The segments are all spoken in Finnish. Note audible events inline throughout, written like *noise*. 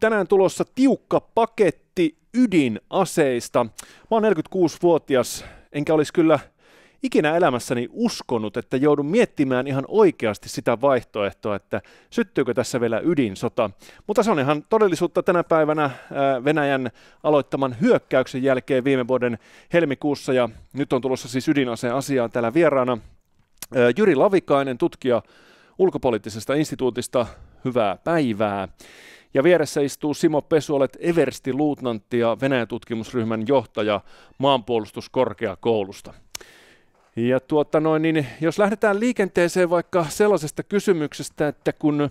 tänään tulossa tiukka paketti ydinaseista. Mä oon 46-vuotias, enkä olisi kyllä ikinä elämässäni uskonut, että joudun miettimään ihan oikeasti sitä vaihtoehtoa, että syttyykö tässä vielä ydinsota. Mutta se on ihan todellisuutta tänä päivänä äh, Venäjän aloittaman hyökkäyksen jälkeen viime vuoden helmikuussa, ja nyt on tulossa siis ydinaseen asiaan täällä vieraana. Äh, Jyri Lavikainen, tutkija ulkopoliittisesta instituutista, hyvää päivää. Ja vieressä istuu Simo Pesuolet, Eversti luutnantti ja Venäjän tutkimusryhmän johtaja maanpuolustuskorkeakoulusta. Ja tuota noin, niin jos lähdetään liikenteeseen vaikka sellaisesta kysymyksestä, että kun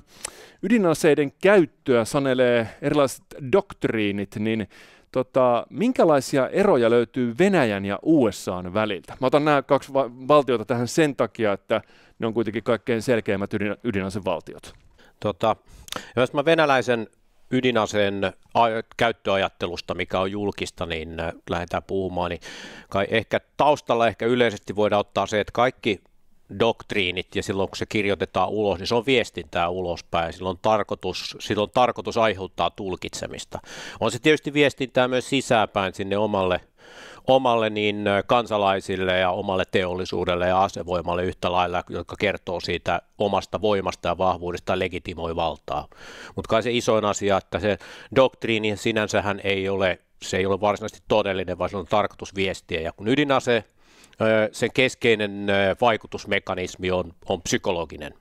ydinaseiden käyttöä sanelee erilaiset doktriinit, niin tota, minkälaisia eroja löytyy Venäjän ja USAn väliltä? Mä otan nämä kaksi va- valtiota tähän sen takia, että ne on kuitenkin kaikkein selkeimmät ydin- ydinasevaltiot. Tota, jos mä venäläisen ydinaseen käyttöajattelusta, mikä on julkista, niin äh, lähdetään puhumaan, niin kai ehkä taustalla ehkä yleisesti voidaan ottaa se, että kaikki doktriinit ja silloin kun se kirjoitetaan ulos, niin se on viestintää ulospäin. Silloin on tarkoitus, silloin on tarkoitus aiheuttaa tulkitsemista. On se tietysti viestintää myös sisäänpäin sinne omalle omalle niin kansalaisille ja omalle teollisuudelle ja asevoimalle yhtä lailla, jotka kertoo siitä omasta voimasta ja vahvuudesta ja legitimoi valtaa. Mutta kai se isoin asia, että se doktriini sinänsähän ei ole, se ei ole varsinaisesti todellinen, vaan se on tarkoitus viestiä. Ja kun ydinase, sen keskeinen vaikutusmekanismi on, on psykologinen,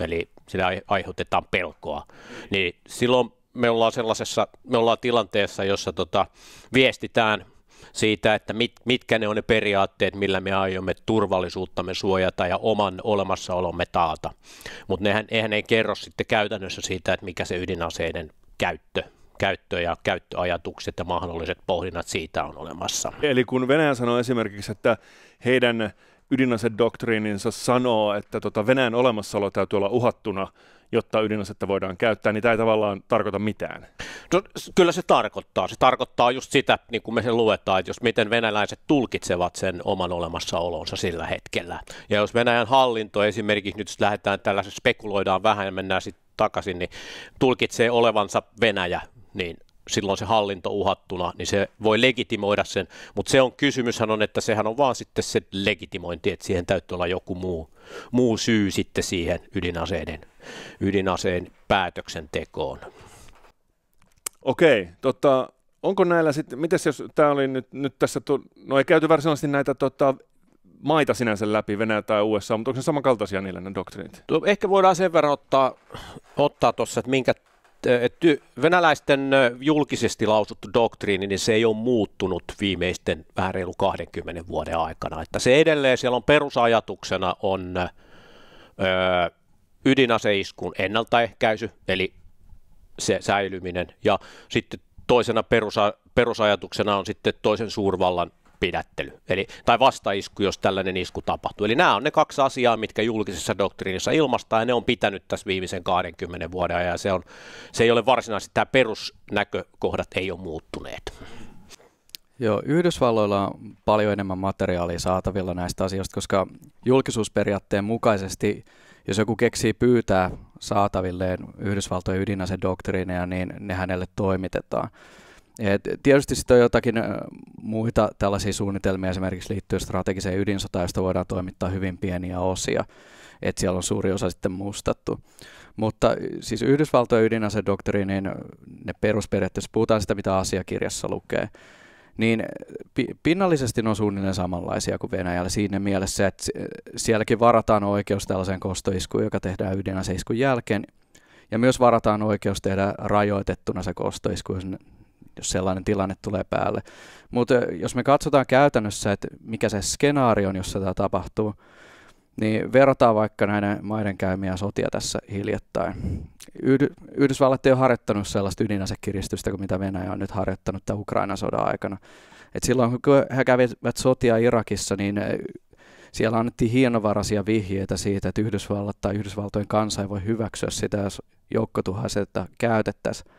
eli sillä aiheutetaan pelkoa, niin silloin me ollaan sellaisessa, me ollaan tilanteessa, jossa tota, viestitään – siitä, että mit, mitkä ne on ne periaatteet, millä me aiomme turvallisuuttamme suojata ja oman olemassaolomme taata. Mutta nehän eihän ei kerro sitten käytännössä siitä, että mikä se ydinaseiden käyttö käyttö ja käyttöajatukset ja mahdolliset pohdinnat siitä on olemassa. Eli kun Venäjä sanoo esimerkiksi, että heidän ydinasedoktriininsa sanoo, että tota Venäjän olemassaolo täytyy olla uhattuna, jotta ydinasetta voidaan käyttää, niin tämä ei tavallaan tarkoita mitään. No, kyllä se tarkoittaa. Se tarkoittaa just sitä, niin kuin me sen luetaan, että jos miten venäläiset tulkitsevat sen oman olemassaolonsa sillä hetkellä. Ja jos Venäjän hallinto esimerkiksi nyt lähdetään tällaisen spekuloidaan vähän ja mennään sitten takaisin, niin tulkitsee olevansa Venäjä, niin silloin se hallinto uhattuna, niin se voi legitimoida sen, mutta se on kysymyshän on, että sehän on vaan sitten se legitimointi, että siihen täytyy olla joku muu, muu syy sitten siihen ydinaseiden, ydinaseen päätöksentekoon. Okei, tota, onko näillä sitten, mitäs jos tämä oli nyt, nyt tässä, no ei käyty varsinaisesti näitä tota, maita sinänsä läpi, Venäjä tai USA, mutta onko ne samankaltaisia niillä ne doktriinit? No, ehkä voidaan sen verran ottaa tuossa, ottaa että minkä että venäläisten julkisesti lausuttu doktriini, niin se ei ole muuttunut viimeisten vähän reilu 20 vuoden aikana. Että se edelleen siellä on perusajatuksena on ö, ydinaseiskun ennaltaehkäisy, eli se säilyminen, ja sitten toisena perusa, perusajatuksena on sitten toisen suurvallan pidättely eli, tai vastaisku, jos tällainen isku tapahtuu. Eli nämä on ne kaksi asiaa, mitkä julkisessa doktriinissa ilmastaa, ja ne on pitänyt tässä viimeisen 20 vuoden ajan, ja se, on, se ei ole varsinaisesti, tämä perusnäkökohdat ei ole muuttuneet. Joo, Yhdysvalloilla on paljon enemmän materiaalia saatavilla näistä asioista, koska julkisuusperiaatteen mukaisesti, jos joku keksii pyytää saatavilleen Yhdysvaltojen ydinasedoktriineja, niin ne hänelle toimitetaan. Et tietysti sitten on jotakin muita tällaisia suunnitelmia esimerkiksi liittyen strategiseen ydinsotaan, josta voidaan toimittaa hyvin pieniä osia, että siellä on suuri osa sitten mustattu. Mutta siis Yhdysvaltojen ydinasedoktriinin ne perusperiaatteessa, puhutaan sitä mitä asiakirjassa lukee, niin pinnallisesti ne on suunnilleen samanlaisia kuin Venäjällä siinä mielessä, että sielläkin varataan oikeus tällaiseen kostoiskuun, joka tehdään ydinaseiskun jälkeen, ja myös varataan oikeus tehdä rajoitettuna se kostoisku, jos jos sellainen tilanne tulee päälle. Mutta jos me katsotaan käytännössä, että mikä se skenaario on, jossa tämä tapahtuu, niin verrataan vaikka näiden maiden käymiä sotia tässä hiljattain. Yhd- Yhdysvallat ei ole harjoittanut sellaista ydinasekiristystä kuin mitä Venäjä on nyt harjoittanut tämän Ukrainan sodan aikana. Et silloin kun he kävivät sotia Irakissa, niin siellä annettiin hienovaraisia vihjeitä siitä, että Yhdysvallat tai Yhdysvaltojen kansa ei voi hyväksyä sitä, jos joukkotuhaisetta käytettäisiin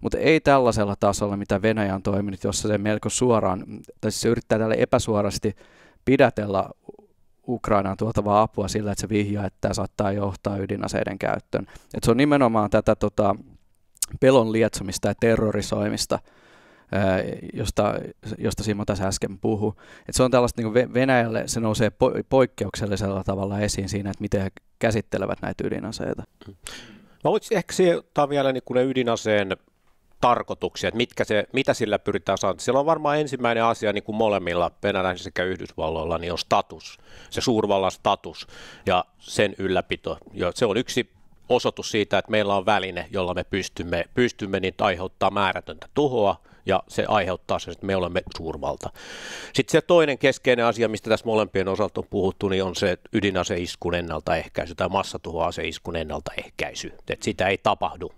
mutta ei tällaisella tasolla, mitä Venäjä on toiminut, jossa se melko suoraan, tai siis se yrittää tälle epäsuorasti pidätellä Ukrainaan tuotavaa apua sillä, että se vihjaa, että tämä saattaa johtaa ydinaseiden käyttöön. Et se on nimenomaan tätä tota, pelon lietsomista ja terrorisoimista, josta, josta Simo tässä äsken puhui. Et se on tällaista, niin Venäjälle se nousee po- poikkeuksellisella tavalla esiin siinä, että miten he käsittelevät näitä ydinaseita. Mä voisin ehkä sijoittaa vielä niin kuin ne ydinaseen tarkoituksia, että mitkä se, mitä sillä pyritään saamaan. Siellä on varmaan ensimmäinen asia niin kuin molemmilla Venäjän sekä Yhdysvalloilla niin on status, se suurvallan status ja sen ylläpito. Ja se on yksi osoitus siitä, että meillä on väline, jolla me pystymme, pystymme niin aiheuttaa määrätöntä tuhoa ja se aiheuttaa sen, että me olemme suurvalta. Sitten se toinen keskeinen asia, mistä tässä molempien osalta on puhuttu, niin on se ydinaseiskun ennaltaehkäisy tai massatuhoaseiskun ennaltaehkäisy. Että sitä ei tapahdu.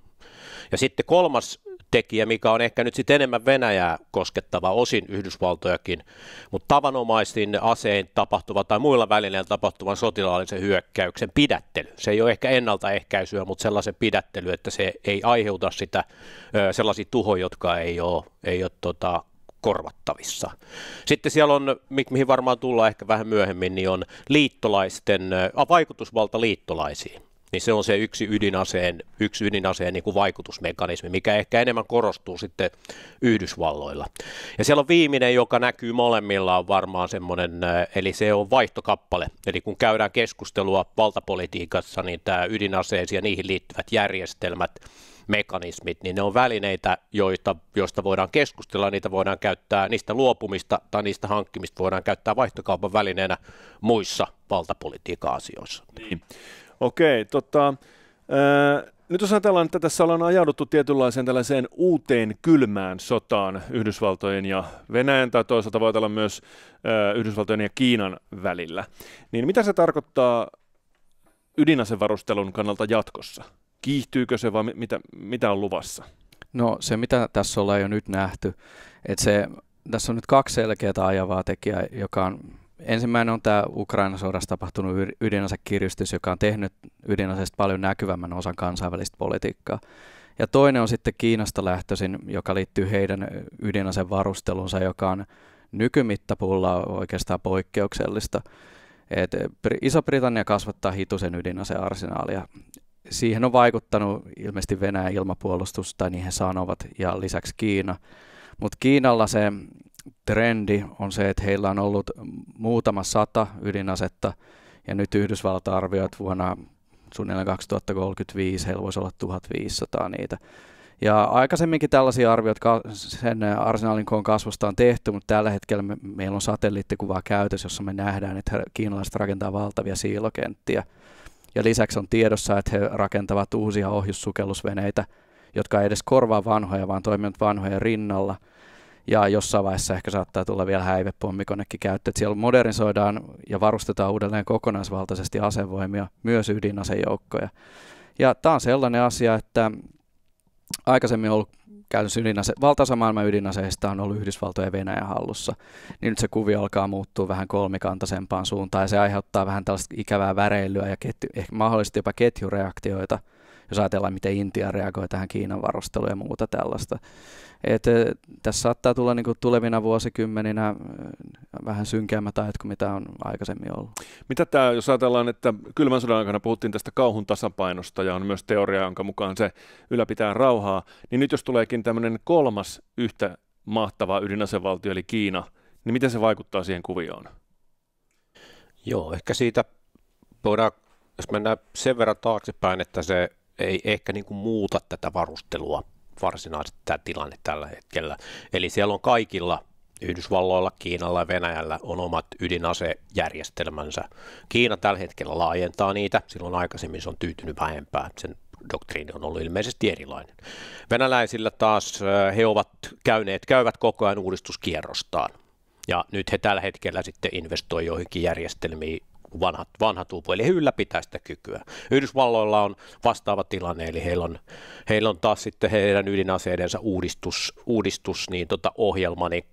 Ja sitten kolmas tekijä, mikä on ehkä nyt sitten enemmän Venäjää koskettava, osin Yhdysvaltojakin, mutta tavanomaisin asein tapahtuva tai muilla välineillä tapahtuvan sotilaallisen hyökkäyksen pidättely. Se ei ole ehkä ennaltaehkäisyä, mutta sellaisen pidättely, että se ei aiheuta sitä sellaisia tuhoja, jotka ei ole, ei ole tota, korvattavissa. Sitten siellä on, mihin varmaan tullaan ehkä vähän myöhemmin, niin on liittolaisten, vaikutusvalta liittolaisiin niin se on se yksi ydinaseen, yksi ydinaseen niin kuin vaikutusmekanismi, mikä ehkä enemmän korostuu sitten Yhdysvalloilla. Ja siellä on viimeinen, joka näkyy molemmilla on varmaan semmoinen, äh, eli se on vaihtokappale. Eli kun käydään keskustelua valtapolitiikassa, niin tämä ydinaseisiin ja niihin liittyvät järjestelmät, mekanismit, niin ne on välineitä, joita, joista voidaan keskustella, niitä voidaan käyttää, niistä luopumista tai niistä hankkimista voidaan käyttää vaihtokaupan välineenä muissa valtapolitiikka-asioissa. Niin. Okei, tota, äh, nyt jos ajatellaan, että tässä ollaan ajauduttu tietynlaiseen tällaiseen uuteen kylmään sotaan Yhdysvaltojen ja Venäjän, tai toisaalta voi olla myös äh, Yhdysvaltojen ja Kiinan välillä, niin mitä se tarkoittaa ydinasevarustelun kannalta jatkossa? Kiihtyykö se vai mitä, mitä on luvassa? No se, mitä tässä ollaan jo nyt nähty, että se, tässä on nyt kaksi selkeää ajavaa tekijää, joka on ensimmäinen on tämä Ukrainan sodassa tapahtunut ydinasekiristys, joka on tehnyt ydinaseista paljon näkyvämmän osan kansainvälistä politiikkaa. Ja toinen on sitten Kiinasta lähtöisin, joka liittyy heidän ydinasevarustelunsa, joka on nykymittapuulla oikeastaan poikkeuksellista. Et Iso-Britannia kasvattaa hitusen ydinasearsenaalia. Siihen on vaikuttanut ilmeisesti Venäjän ilmapuolustus, tai niihin sanovat, ja lisäksi Kiina. Mutta Kiinalla se trendi on se, että heillä on ollut muutama sata ydinasetta ja nyt Yhdysvalta arvioi, että vuonna suunnilleen 2035 heillä voisi olla 1500 niitä. Ja aikaisemminkin tällaisia arvioita sen arsenaalin koon kasvusta on tehty, mutta tällä hetkellä me, meillä on satelliittikuvaa käytössä, jossa me nähdään, että kiinalaiset rakentaa valtavia siilokenttiä. Ja lisäksi on tiedossa, että he rakentavat uusia ohjussukellusveneitä, jotka ei edes korvaa vanhoja, vaan toimivat vanhojen rinnalla – ja jossain vaiheessa ehkä saattaa tulla vielä häivepommikonekin käyttö. käyttöön. Siellä modernisoidaan ja varustetaan uudelleen kokonaisvaltaisesti asevoimia, myös ydinasejoukkoja. Ja tämä on sellainen asia, että aikaisemmin ollut käytössä ydinase, valtaosa maailman ydinaseista on ollut Yhdysvaltojen ja Venäjän hallussa, niin nyt se kuvio alkaa muuttua vähän kolmikantaisempaan suuntaan ja se aiheuttaa vähän tällaista ikävää väreilyä ja ketju, ehkä mahdollisesti jopa ketjureaktioita – jos ajatellaan, miten Intia reagoi tähän Kiinan varusteluun ja muuta tällaista. Et, tässä saattaa tulla niin kuin tulevina vuosikymmeninä vähän synkeämmät ajat kuin mitä on aikaisemmin ollut. Mitä tämä, jos ajatellaan, että kylmän sodan aikana puhuttiin tästä kauhun tasapainosta ja on myös teoria, jonka mukaan se ylläpitää rauhaa, niin nyt jos tuleekin tämmöinen kolmas yhtä mahtava ydinasevaltio eli Kiina, niin miten se vaikuttaa siihen kuvioon? Joo, ehkä siitä voidaan, jos mennään sen verran taaksepäin, että se ei ehkä niin kuin muuta tätä varustelua varsinaisesti tämä tilanne tällä hetkellä. Eli siellä on kaikilla Yhdysvalloilla, Kiinalla ja Venäjällä on omat ydinasejärjestelmänsä. Kiina tällä hetkellä laajentaa niitä, silloin aikaisemmin se on tyytynyt vähempään, sen doktriini on ollut ilmeisesti erilainen. Venäläisillä taas he ovat käyneet, käyvät koko ajan uudistuskierrostaan. Ja nyt he tällä hetkellä sitten investoivat joihinkin järjestelmiin, vanha, vanha tuupu, eli he ylläpitää sitä kykyä. Yhdysvalloilla on vastaava tilanne, eli heillä on, heillä on taas sitten heidän ydinaseidensa uudistus, uudistus niin tota ohjelma, niin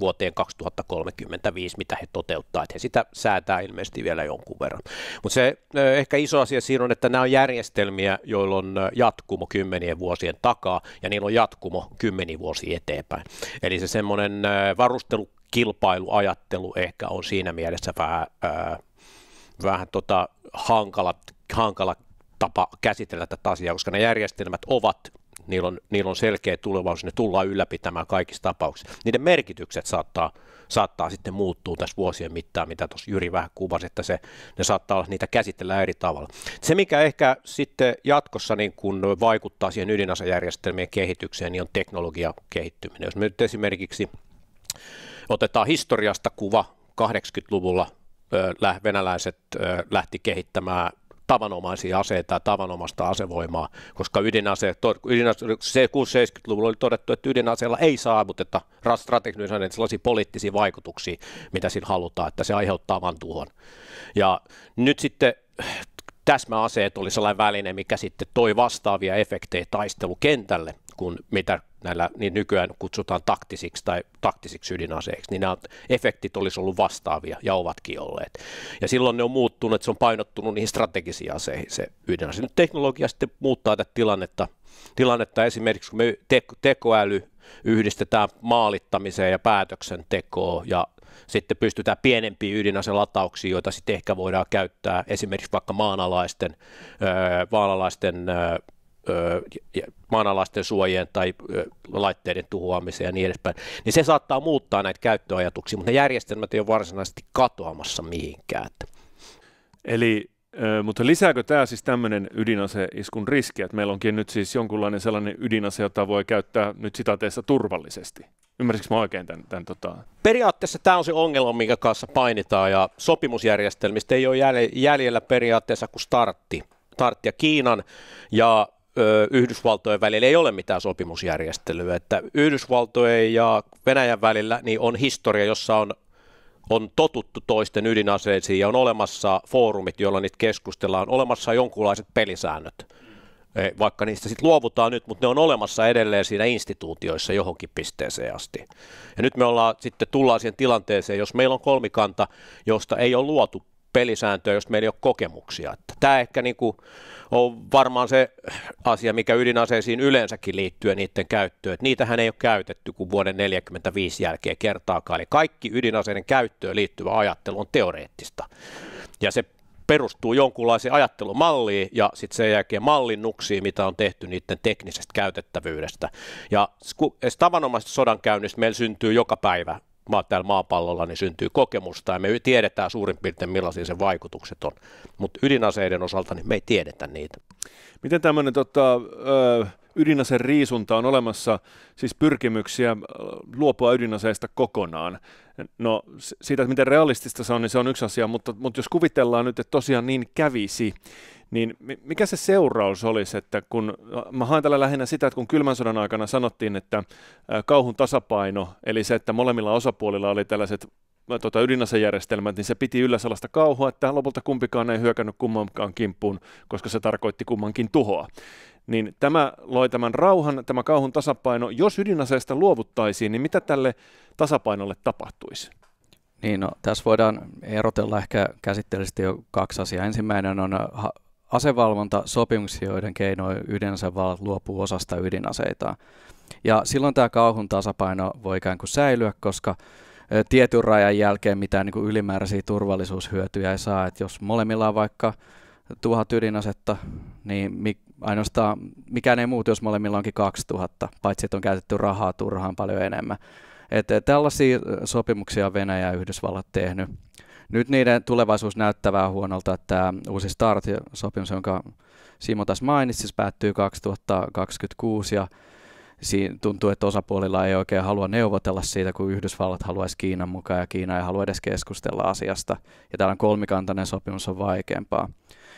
vuoteen 2035, mitä he toteuttaa. Että he sitä säätää ilmeisesti vielä jonkun verran. Mutta se ehkä iso asia siinä on, että nämä on järjestelmiä, joilla on jatkumo kymmenien vuosien takaa, ja niillä on jatkumo kymmeniä vuosia eteenpäin. Eli se semmoinen varustelukilpailuajattelu ehkä on siinä mielessä vähän ää, vähän tota, hankala, hankala tapa käsitellä tätä asiaa, koska ne järjestelmät ovat niillä on, niillä on selkeä tulevaisuus, ne tullaan ylläpitämään kaikissa tapauksissa. Niiden merkitykset saattaa, saattaa sitten muuttua tässä vuosien mittaan, mitä tuossa Jyri vähän kuvasi, että se, ne saattaa olla, niitä käsitellä eri tavalla. Se, mikä ehkä sitten jatkossa niin kun vaikuttaa siihen ydinasejärjestelmien kehitykseen, niin on teknologia kehittyminen. Jos me nyt esimerkiksi otetaan historiasta kuva 80-luvulla venäläiset lähti kehittämään tavanomaisia aseita ja tavanomaista asevoimaa, koska ydinase, ydinase 60-70-luvulla oli todettu, että ydinaseella ei saavuteta strategisen sellaisia poliittisia vaikutuksia, mitä siinä halutaan, että se aiheuttaa vain tuhon. Ja nyt sitten täsmäaseet oli sellainen väline, mikä sitten toi vastaavia efektejä taistelukentälle, kuin mitä näillä niin nykyään kutsutaan taktisiksi tai taktisiksi ydinaseiksi, niin nämä efektit olisi ollut vastaavia ja ovatkin olleet. Ja silloin ne on muuttunut, että se on painottunut niihin strategisiin aseihin se ydinase. Nyt teknologia sitten muuttaa tätä tilannetta, tilannetta esimerkiksi, kun me te- tekoäly yhdistetään maalittamiseen ja päätöksentekoon ja sitten pystytään pienempiin ydinaselatauksiin, joita sitten ehkä voidaan käyttää esimerkiksi vaikka maanalaisten, öö, maanalaisten öö, maanalaisten suojien tai laitteiden tuhoamiseen ja niin edespäin, niin se saattaa muuttaa näitä käyttöajatuksia, mutta ne järjestelmät ei ole varsinaisesti katoamassa mihinkään. Eli mutta lisääkö tämä siis tämmöinen ydinaseiskun riski, että meillä onkin nyt siis jonkunlainen sellainen ydinase, jota voi käyttää nyt sitateessa turvallisesti? Ymmärsikö mä oikein tämän? tämän tota... Periaatteessa tämä on se ongelma, minkä kanssa painitaan ja sopimusjärjestelmistä ei ole jäljellä periaatteessa kuin startti. tarttia Kiinan ja Yhdysvaltojen välillä ei ole mitään sopimusjärjestelyä. Että Yhdysvaltojen ja Venäjän välillä niin on historia, jossa on, on totuttu toisten ydinaseisiin ja on olemassa foorumit, joilla niitä keskustellaan, on olemassa jonkunlaiset pelisäännöt. E, vaikka niistä sitten luovutaan nyt, mutta ne on olemassa edelleen siinä instituutioissa johonkin pisteeseen asti. Ja nyt me ollaan sitten tullaan siihen tilanteeseen, jos meillä on kolmikanta, josta ei ole luotu pelisääntöä, josta meillä ei ole kokemuksia. Että tämä ehkä niin kuin on varmaan se asia, mikä ydinaseisiin yleensäkin liittyy niiden käyttöön. Että niitähän ei ole käytetty kuin vuoden 1945 jälkeen kertaakaan. Eli kaikki ydinaseiden käyttöön liittyvä ajattelu on teoreettista. Ja se perustuu jonkunlaiseen ajattelumalliin ja sitten sen jälkeen mallinnuksiin, mitä on tehty niiden teknisestä käytettävyydestä. Ja tavanomaisesta sodankäynnistä meillä syntyy joka päivä täällä maapallolla, niin syntyy kokemusta ja me tiedetään suurin piirtein millaisia sen vaikutukset on. Mutta ydinaseiden osalta niin me ei tiedetä niitä. Miten tämmöinen tota, ydinaseen riisunta on olemassa siis pyrkimyksiä luopua ydinaseista kokonaan? No siitä, miten realistista se on, niin se on yksi asia, mutta, mutta jos kuvitellaan nyt, että tosiaan niin kävisi, niin mikä se seuraus olisi, että kun, no, mä haen tällä lähinnä sitä, että kun kylmän sodan aikana sanottiin, että kauhun tasapaino, eli se, että molemmilla osapuolilla oli tällaiset tota, ydinasejärjestelmät, niin se piti yllä sellaista kauhua, että lopulta kumpikaan ei hyökännyt kummankaan kimppuun, koska se tarkoitti kummankin tuhoa. Niin tämä loi tämän rauhan, tämä kauhun tasapaino. Jos ydinaseesta luovuttaisiin, niin mitä tälle tasapainolle tapahtuisi? Niin, no, tässä voidaan erotella ehkä käsitteellisesti jo kaksi asiaa. Ensimmäinen on äh, asevalvonta sopimuksia, joiden keinoin ydinasevallat luopuu osasta ydinaseita Ja silloin tämä kauhun tasapaino voi ikään kuin säilyä, koska tietyn rajan jälkeen mitään niin kuin ylimääräisiä turvallisuushyötyjä ei saa. Että jos molemmilla on vaikka tuhat ydinasetta, niin mi, ainoastaan mikään ei muutu, jos molemmilla onkin 2000, paitsi että on käytetty rahaa turhaan paljon enemmän. että tällaisia sopimuksia Venäjä ja Yhdysvallat tehnyt nyt niiden tulevaisuus näyttää vähän huonolta, että tämä uusi Start-sopimus, jonka Simo tässä mainitsi, päättyy 2026 ja siinä tuntuu, että osapuolilla ei oikein halua neuvotella siitä, kun Yhdysvallat haluaisi Kiinan mukaan ja Kiina ei halua edes keskustella asiasta. Ja tällainen kolmikantainen sopimus on vaikeampaa.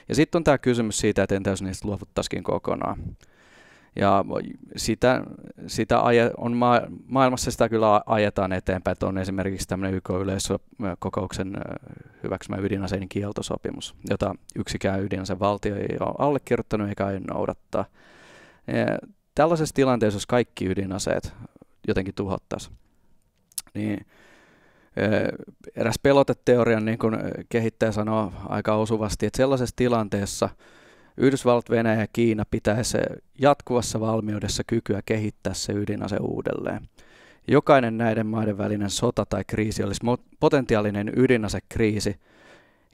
Ja sitten on tämä kysymys siitä, että entä jos niistä luovuttaisiin kokonaan ja sitä, sitä aje, on ma- maailmassa sitä kyllä ajetaan eteenpäin, että on esimerkiksi tämmöinen yk yleisökokouksen hyväksymä ydinaseiden kieltosopimus, jota yksikään ydinaseen valtio ei ole allekirjoittanut eikä ei noudattaa. Ja tällaisessa tilanteessa, jos kaikki ydinaseet jotenkin tuhottaisiin, niin eräs peloteteorian niin kehittäjä sanoo aika osuvasti, että sellaisessa tilanteessa – Yhdysvallat, Venäjä ja Kiina pitäisi jatkuvassa valmiudessa kykyä kehittää se ydinase uudelleen. Jokainen näiden maiden välinen sota tai kriisi olisi potentiaalinen ydinasekriisi,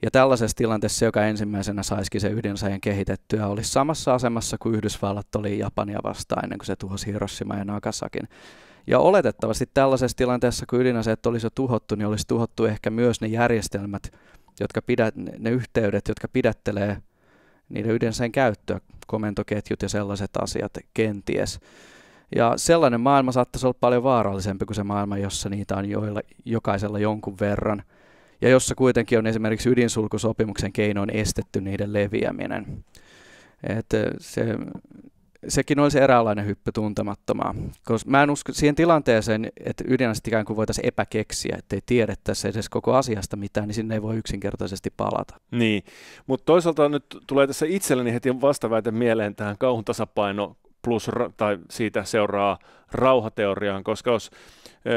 ja tällaisessa tilanteessa, joka ensimmäisenä saisikin se ydinaseen kehitettyä, olisi samassa asemassa kuin Yhdysvallat oli Japania vastaan ennen kuin se tuhosi Hiroshima ja Nagasakin. Ja oletettavasti tällaisessa tilanteessa, kun ydinaseet olisi jo tuhottu, niin olisi tuhottu ehkä myös ne järjestelmät, jotka pidät, ne yhteydet, jotka pidättelee niiden ydenseen käyttöä, komentoketjut ja sellaiset asiat kenties. Ja sellainen maailma saattaisi olla paljon vaarallisempi kuin se maailma, jossa niitä on joilla, jokaisella jonkun verran, ja jossa kuitenkin on esimerkiksi ydinsulkusopimuksen keinoin estetty niiden leviäminen. Et se, sekin olisi eräänlainen hyppy tuntemattomaa. Koska mä en usko siihen tilanteeseen, että ydinaseet ikään kuin voitaisiin epäkeksiä, ettei tiedettäisi edes koko asiasta mitään, niin sinne ei voi yksinkertaisesti palata. Niin, mutta toisaalta nyt tulee tässä itselleni heti vastaväite mieleen tähän kauhun tasapaino plus, tai siitä seuraa rauhateoriaan, koska jos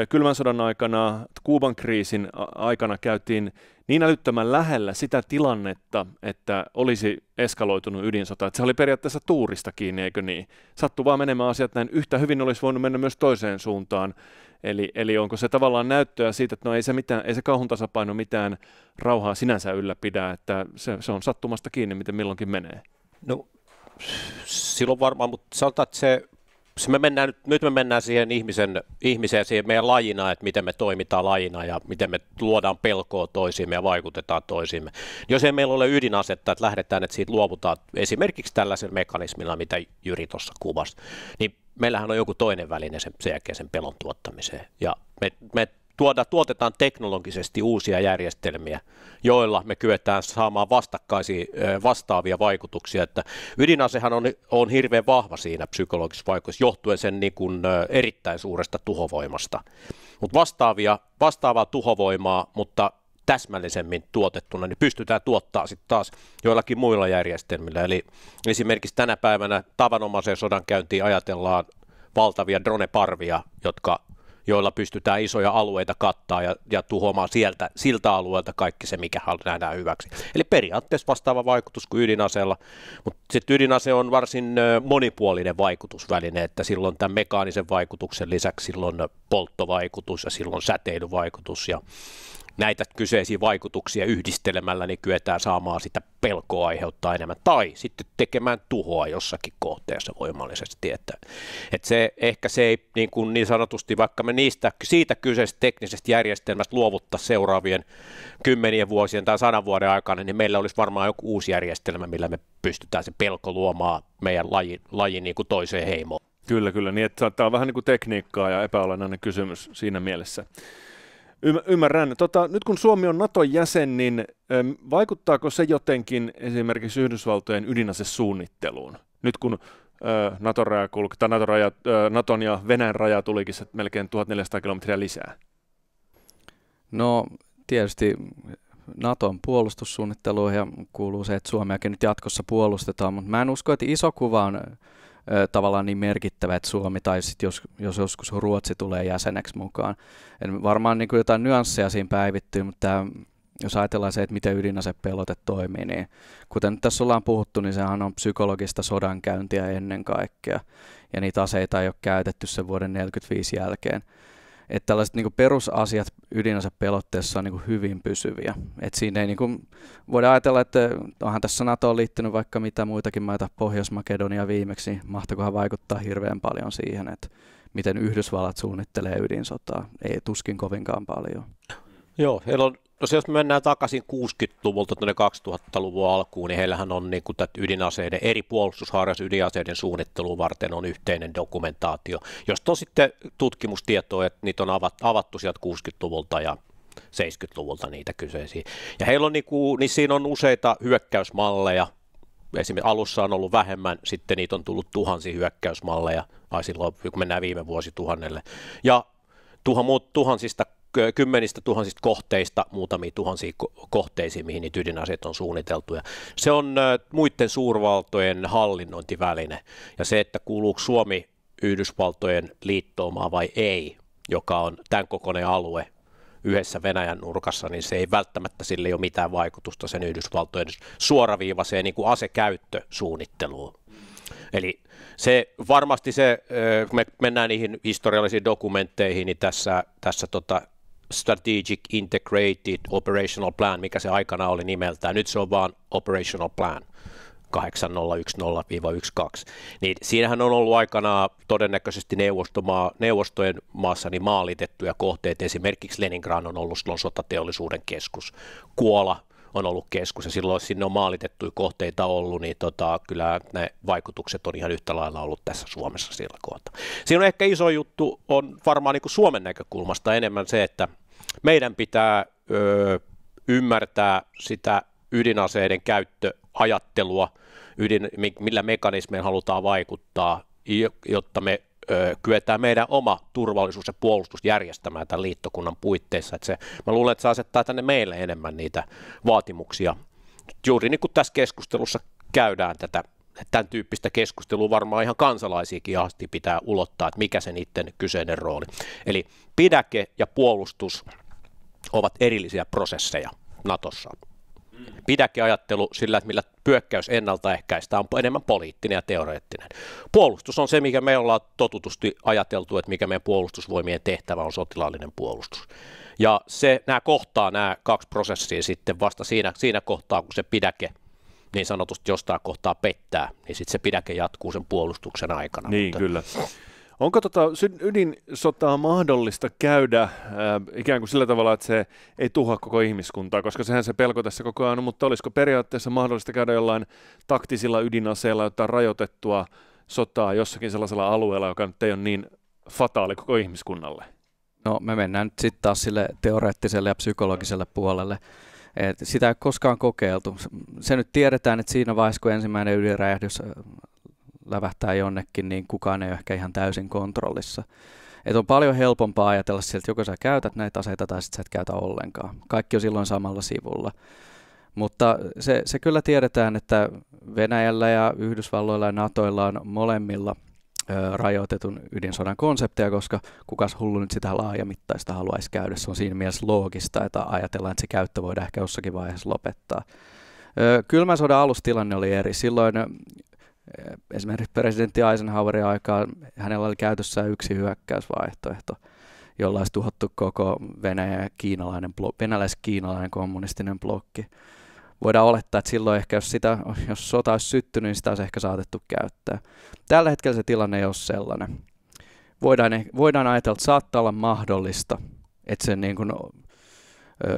kylmän sodan aikana, Kuuban kriisin aikana käytiin niin älyttömän lähellä sitä tilannetta, että olisi eskaloitunut ydinsota. Että se oli periaatteessa tuurista kiinni, eikö niin? Sattu vaan menemään asiat näin. Yhtä hyvin olisi voinut mennä myös toiseen suuntaan. Eli, eli onko se tavallaan näyttöä siitä, että no ei se, mitään, ei se kauhun tasapaino mitään rauhaa sinänsä ylläpidä, että se, se on sattumasta kiinni, miten milloinkin menee? No silloin varmaan, mutta sanotaan, että se me mennään, nyt me mennään siihen ihmisen, ihmiseen, siihen meidän lajina, että miten me toimitaan lajina ja miten me luodaan pelkoa toisiimme ja vaikutetaan toisiimme. Jos ei meillä ole ydinasetta, että lähdetään, että siitä luovutaan esimerkiksi tällaisella mekanismilla, mitä Jyri tuossa kuvasi, niin meillähän on joku toinen väline sen, sen jälkeen sen pelon tuottamiseen. Ja me, me tuoda, tuotetaan teknologisesti uusia järjestelmiä, joilla me kyetään saamaan vastakkaisia vastaavia vaikutuksia. Että ydinasehan on, on hirveän vahva siinä psykologisessa vaikutuksessa, johtuen sen niin kuin erittäin suuresta tuhovoimasta. Mutta vastaavia, vastaavaa tuhovoimaa, mutta täsmällisemmin tuotettuna, niin pystytään tuottaa sitten taas joillakin muilla järjestelmillä. Eli esimerkiksi tänä päivänä tavanomaiseen käyntiin ajatellaan valtavia droneparvia, jotka joilla pystytään isoja alueita kattaa ja, ja tuhoamaan sieltä, siltä alueelta kaikki se, mikä nähdään hyväksi. Eli periaatteessa vastaava vaikutus kuin ydinaseella, mutta sitten ydinase on varsin monipuolinen vaikutusväline, että silloin tämän mekaanisen vaikutuksen lisäksi silloin polttovaikutus ja silloin säteilyvaikutus ja näitä kyseisiä vaikutuksia yhdistelemällä niin kyetään saamaan sitä pelkoa aiheuttaa enemmän tai sitten tekemään tuhoa jossakin kohteessa voimallisesti. Että, että se, ehkä se ei niin, kuin niin sanotusti, vaikka me niistä, siitä kyseisestä teknisestä järjestelmästä luovutta seuraavien kymmenien vuosien tai sadan vuoden aikana, niin meillä olisi varmaan joku uusi järjestelmä, millä me pystytään se pelko luomaan meidän lajin, lajin niin kuin toiseen heimoon. Kyllä, kyllä. Niin, että tämä on vähän niin kuin tekniikkaa ja epäolennainen kysymys siinä mielessä. Ymmärrän. Tota, nyt kun Suomi on nato jäsen, niin vaikuttaako se jotenkin esimerkiksi Yhdysvaltojen ydinasesuunnitteluun? Nyt kun nato raja kulki, tai NATO- raja, Naton ja Venäjän raja tulikin se melkein 1400 kilometriä lisää. No tietysti Naton puolustussuunnitteluun ja kuuluu se, että Suomeakin nyt jatkossa puolustetaan, mutta mä en usko, että iso kuva on tavallaan niin merkittävä, että Suomi tai sit jos, jos joskus Ruotsi tulee jäseneksi mukaan. En varmaan niin kuin jotain nyansseja siinä päivittyy, mutta tämä jos ajatellaan se, että miten ydinasepelote toimii, niin kuten tässä ollaan puhuttu, niin sehän on psykologista sodankäyntiä ennen kaikkea. Ja niitä aseita ei ole käytetty sen vuoden 1945 jälkeen että tällaiset niin perusasiat ydinasepelotteessa on niin hyvin pysyviä. Et siinä ei niin kuin, voida ajatella, että onhan tässä NATOon on liittynyt vaikka mitä muitakin maita, Pohjois-Makedonia viimeksi, mahtakohan vaikuttaa hirveän paljon siihen, että miten Yhdysvallat suunnittelee ydinsotaa. Ei tuskin kovinkaan paljon. Joo, heillä on, no jos me mennään takaisin 60-luvulta tuonne 2000-luvun alkuun, niin heillähän on niin kuin ydinaseiden, eri puolustusharjas ydinaseiden suunnittelu varten on yhteinen dokumentaatio, Jos on sitten tutkimustietoa, että niitä on avattu, avattu sieltä 60-luvulta ja 70-luvulta niitä kyseisiä. Ja heillä on, niin kuin, niin siinä on useita hyökkäysmalleja, esimerkiksi alussa on ollut vähemmän, sitten niitä on tullut tuhansia hyökkäysmalleja, ai silloin kun mennään viime vuosituhannelle. Ja tuhan, muut, tuhansista kymmenistä tuhansista kohteista muutamia tuhansia kohteisiin, mihin niitä ydinaseet on suunniteltu. Ja se on muiden suurvaltojen hallinnointiväline ja se, että kuuluuko Suomi Yhdysvaltojen liittoomaa vai ei, joka on tämän kokoinen alue yhdessä Venäjän nurkassa, niin se ei välttämättä sille ole mitään vaikutusta sen Yhdysvaltojen suoraviivaiseen niin asekäyttösuunnitteluun. Eli se varmasti se, kun me mennään niihin historiallisiin dokumentteihin, niin tässä, tässä tota Strategic Integrated Operational Plan, mikä se aikana oli nimeltään. Nyt se on vaan Operational Plan. 8010-12, niin siinähän on ollut aikana todennäköisesti neuvostomaa, neuvostojen maassa niin maalitettuja kohteita. Esimerkiksi Leningrad on ollut silloin sotateollisuuden keskus, Kuola on ollut keskus ja silloin sinne on maalitettuja kohteita ollut, niin tota, kyllä ne vaikutukset on ihan yhtä lailla ollut tässä Suomessa sillä kohtaa. Siinä on ehkä iso juttu, on varmaan niin kuin Suomen näkökulmasta enemmän se, että meidän pitää ö, ymmärtää sitä ydinaseiden käyttöajattelua, ydin, millä mekanismeilla halutaan vaikuttaa, jotta me ö, kyetään meidän oma turvallisuus ja puolustus järjestämään tämän liittokunnan puitteissa. Että se, mä luulen, että se asettaa tänne meille enemmän niitä vaatimuksia. Juuri niin kuin tässä keskustelussa käydään tätä tämän tyyppistä keskustelua varmaan ihan kansalaisiakin asti pitää ulottaa, että mikä se niiden kyseinen rooli. Eli pidäke ja puolustus ovat erillisiä prosesseja Natossa. Pidäkeajattelu sillä, että millä pyökkäys ennaltaehkäistään, on enemmän poliittinen ja teoreettinen. Puolustus on se, mikä me ollaan totutusti ajateltu, että mikä meidän puolustusvoimien tehtävä on sotilaallinen puolustus. Ja se, nämä kohtaa nämä kaksi prosessia sitten vasta siinä, siinä kohtaa, kun se pidäke niin sanotusti jostain kohtaa pettää, niin sitten se pidäke jatkuu sen puolustuksen aikana. Niin, Mutta... kyllä. Onko tota ydinsotaa mahdollista käydä äh, ikään kuin sillä tavalla, että se ei tuhoa koko ihmiskuntaa, koska sehän se pelko tässä koko ajan mutta olisiko periaatteessa mahdollista käydä jollain taktisilla ydinaseilla jotain rajoitettua sotaa jossakin sellaisella alueella, joka nyt ei ole niin fataali koko ihmiskunnalle? No me mennään nyt sitten taas sille teoreettiselle ja psykologiselle puolelle. Et sitä ei koskaan kokeiltu. Se nyt tiedetään, että siinä vaiheessa, kun ensimmäinen ydinräjähdys lävähtää jonnekin, niin kukaan ei ole ehkä ihan täysin kontrollissa. Et on paljon helpompaa ajatella sieltä, että joko sä käytät näitä aseita tai sitten sä et käytä ollenkaan. Kaikki on silloin samalla sivulla. Mutta se, se kyllä tiedetään, että Venäjällä ja Yhdysvalloilla ja Natoilla on molemmilla ö, rajoitetun ydinsodan konsepteja, koska kukas hullu nyt sitä laajamittaista haluaisi käydä. Se on siinä mielessä loogista, että ajatellaan, että se käyttö voidaan ehkä jossakin vaiheessa lopettaa. Kylmän sodan alustilanne oli eri. Silloin Eh, esimerkiksi presidentti Eisenhowerin aikaa hänellä oli käytössä yksi hyökkäysvaihtoehto, jolla olisi tuhottu koko Venäjä kiinalainen, venäläis-kiinalainen kommunistinen blokki. Voidaan olettaa, että silloin ehkä jos, sitä, jos sota olisi syttynyt, niin sitä olisi ehkä saatettu käyttää. Tällä hetkellä se tilanne ei ole sellainen. Voidaan, e- voidaan ajatella, että saattaa olla mahdollista, että se niin kuin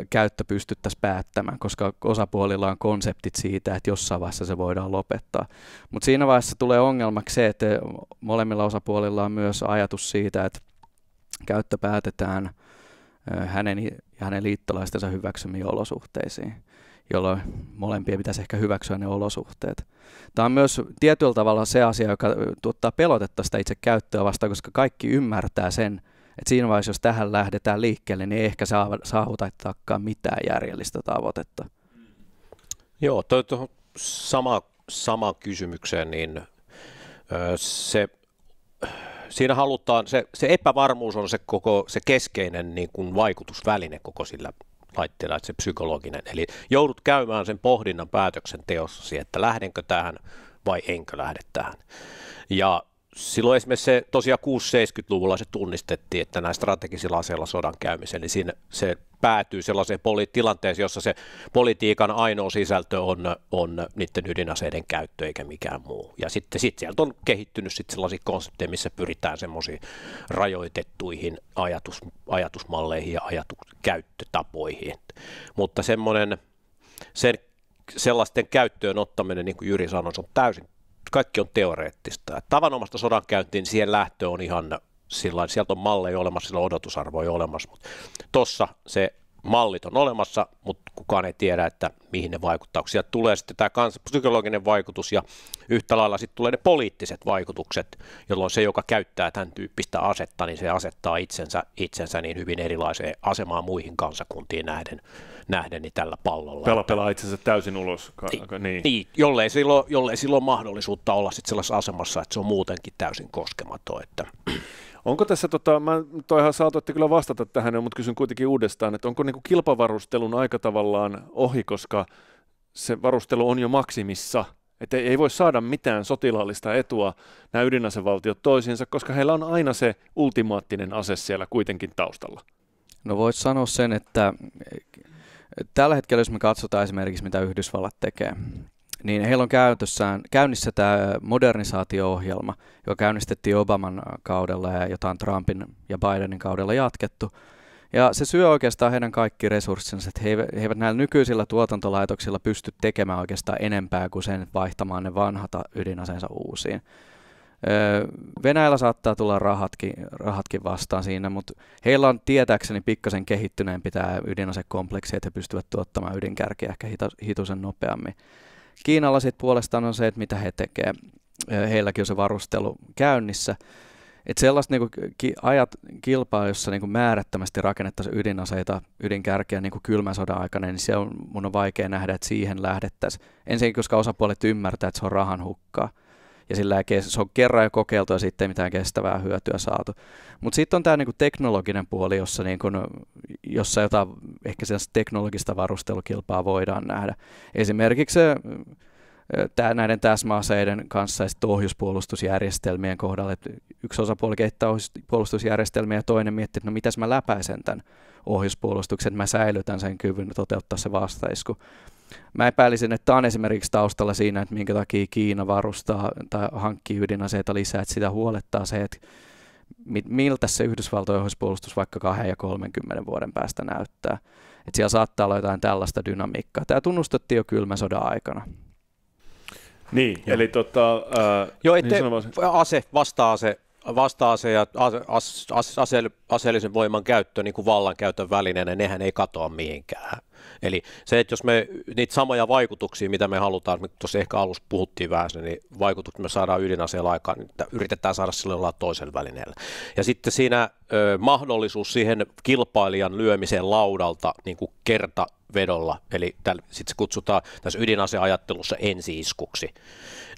käyttö pystyttäisiin päättämään, koska osapuolilla on konseptit siitä, että jossain vaiheessa se voidaan lopettaa. Mutta siinä vaiheessa tulee ongelmaksi se, että molemmilla osapuolilla on myös ajatus siitä, että käyttö päätetään hänen ja hänen liittolaistensa hyväksymiin olosuhteisiin jolloin molempien pitäisi ehkä hyväksyä ne olosuhteet. Tämä on myös tietyllä tavalla se asia, joka tuottaa pelotetta sitä itse käyttöä vastaan, koska kaikki ymmärtää sen, et siinä vaiheessa, jos tähän lähdetään liikkeelle, niin ei ehkä saavutetakaan mitään järjellistä tavoitetta. Joo, toi, toi sama, sama kysymykseen, niin se, siinä halutaan, se, se epävarmuus on se, koko, se keskeinen niin kuin vaikutusväline koko sillä laitteella, että se psykologinen. Eli joudut käymään sen pohdinnan päätöksenteossasi, että lähdenkö tähän vai enkö lähde tähän. Ja silloin esimerkiksi se tosiaan 670-luvulla se tunnistettiin, että näin strategisilla aseilla sodan käymisen, niin siinä se päätyy sellaiseen poli- tilanteeseen, jossa se politiikan ainoa sisältö on, on niiden ydinaseiden käyttö eikä mikään muu. Ja sitten sit sieltä on kehittynyt sit sellaisia konsepteja, missä pyritään semmoisiin rajoitettuihin ajatus, ajatusmalleihin ja ajatus, käyttötapoihin. Mutta semmoinen, sen sellaisten käyttöön ottaminen, niin kuin Jyri sanoi, se on täysin kaikki on teoreettista. Tavanomasta sodankäyntiin siihen lähtö on ihan sillä sieltä on malleja olemassa, sillä on odotusarvoja olemassa, mutta tuossa se mallit on olemassa, mutta kukaan ei tiedä, että mihin ne vaikutuksia tulee. Sitten tämä kans, psykologinen vaikutus ja yhtä lailla sitten tulee ne poliittiset vaikutukset, jolloin se, joka käyttää tämän tyyppistä asetta, niin se asettaa itsensä, itsensä niin hyvin erilaiseen asemaan muihin kansakuntiin nähden, nähden niin tällä pallolla. Pela pelaa itsensä täysin ulos. Niin, niin. niin jollei, silloin, jollei silloin mahdollisuutta olla sitten sellaisessa asemassa, että se on muutenkin täysin koskematon. Että Onko tässä, tota, mä toihan saatoitte kyllä vastata tähän, mutta kysyn kuitenkin uudestaan, että onko niin kilpavarustelun aika tavallaan ohi, koska se varustelu on jo maksimissa, että ei, voi saada mitään sotilaallista etua nämä ydinasevaltiot toisiinsa, koska heillä on aina se ultimaattinen ase siellä kuitenkin taustalla. No voit sanoa sen, että tällä hetkellä jos me katsotaan esimerkiksi mitä Yhdysvallat tekee, niin heillä on käytössään, käynnissä tämä modernisaatio-ohjelma, joka käynnistettiin Obaman kaudella ja jota on Trumpin ja Bidenin kaudella jatkettu. Ja se syö oikeastaan heidän kaikki resurssinsa, että he eivät näillä nykyisillä tuotantolaitoksilla pysty tekemään oikeastaan enempää kuin sen vaihtamaan ne vanhat ydinaseensa uusiin. Venäjällä saattaa tulla rahatkin, rahatkin vastaan siinä, mutta heillä on tietääkseni pikkasen kehittyneen pitää ydinasekompleksi, että he pystyvät tuottamaan ydinkärkiä ehkä hitusen nopeammin. Kiinalaiset puolestaan on se, että mitä he tekevät. Heilläkin on se varustelu käynnissä. Että sellaista niinku ki, ajat kilpaa, jossa niinku määrättömästi rakennettaisiin ydinaseita, ydinkärkeä kuin niinku kylmän sodan aikana, niin se on, mun on vaikea nähdä, että siihen lähdettäisiin. Ensinnäkin, koska osapuolet ymmärtää, että se on rahan hukkaa ja sillä ei kes- se on kerran jo kokeiltu ja sitten ei mitään kestävää hyötyä saatu. Mutta sitten on tämä niinku teknologinen puoli, jossa, niinku, jossa jotain ehkä teknologista varustelukilpaa voidaan nähdä. Esimerkiksi tää, näiden täsmäaseiden kanssa ja sitten ohjuspuolustusjärjestelmien kohdalla. että yksi osapuoli kehittää ohjuspuolustusjärjestelmiä ja toinen miettii, että no mitäs mä läpäisen tämän ohjuspuolustuksen, että mä säilytän sen kyvyn toteuttaa se vastaisku mä epäilisin, että tämä on esimerkiksi taustalla siinä, että minkä takia Kiina varustaa tai hankkii ydinaseita lisää, että sitä huolettaa se, että miltä se Yhdysvaltojen ohjuspuolustus vaikka 2 ja 30 vuoden päästä näyttää. Että siellä saattaa olla jotain tällaista dynamiikkaa. Tämä tunnustettiin jo kylmän sodan aikana. Niin, ja. eli tota... Äh, Joo, ette, niin ase, vasta-ase vasta-ase ja ase, as, as, aseellisen voiman käyttö niin kuin vallankäytön välineenä, nehän ei katoa mihinkään. Eli se, että jos me niitä samoja vaikutuksia, mitä me halutaan, me tuossa ehkä alussa puhuttiin vähän, niin vaikutukset me saadaan ydinaseella aikaan, niin yritetään saada sillä jollain toisen välineellä. Ja sitten siinä ö, mahdollisuus siihen kilpailijan lyömiseen laudalta niin kuin kerta vedolla, eli sitten se kutsutaan tässä ydinaseajattelussa ensiiskuksi,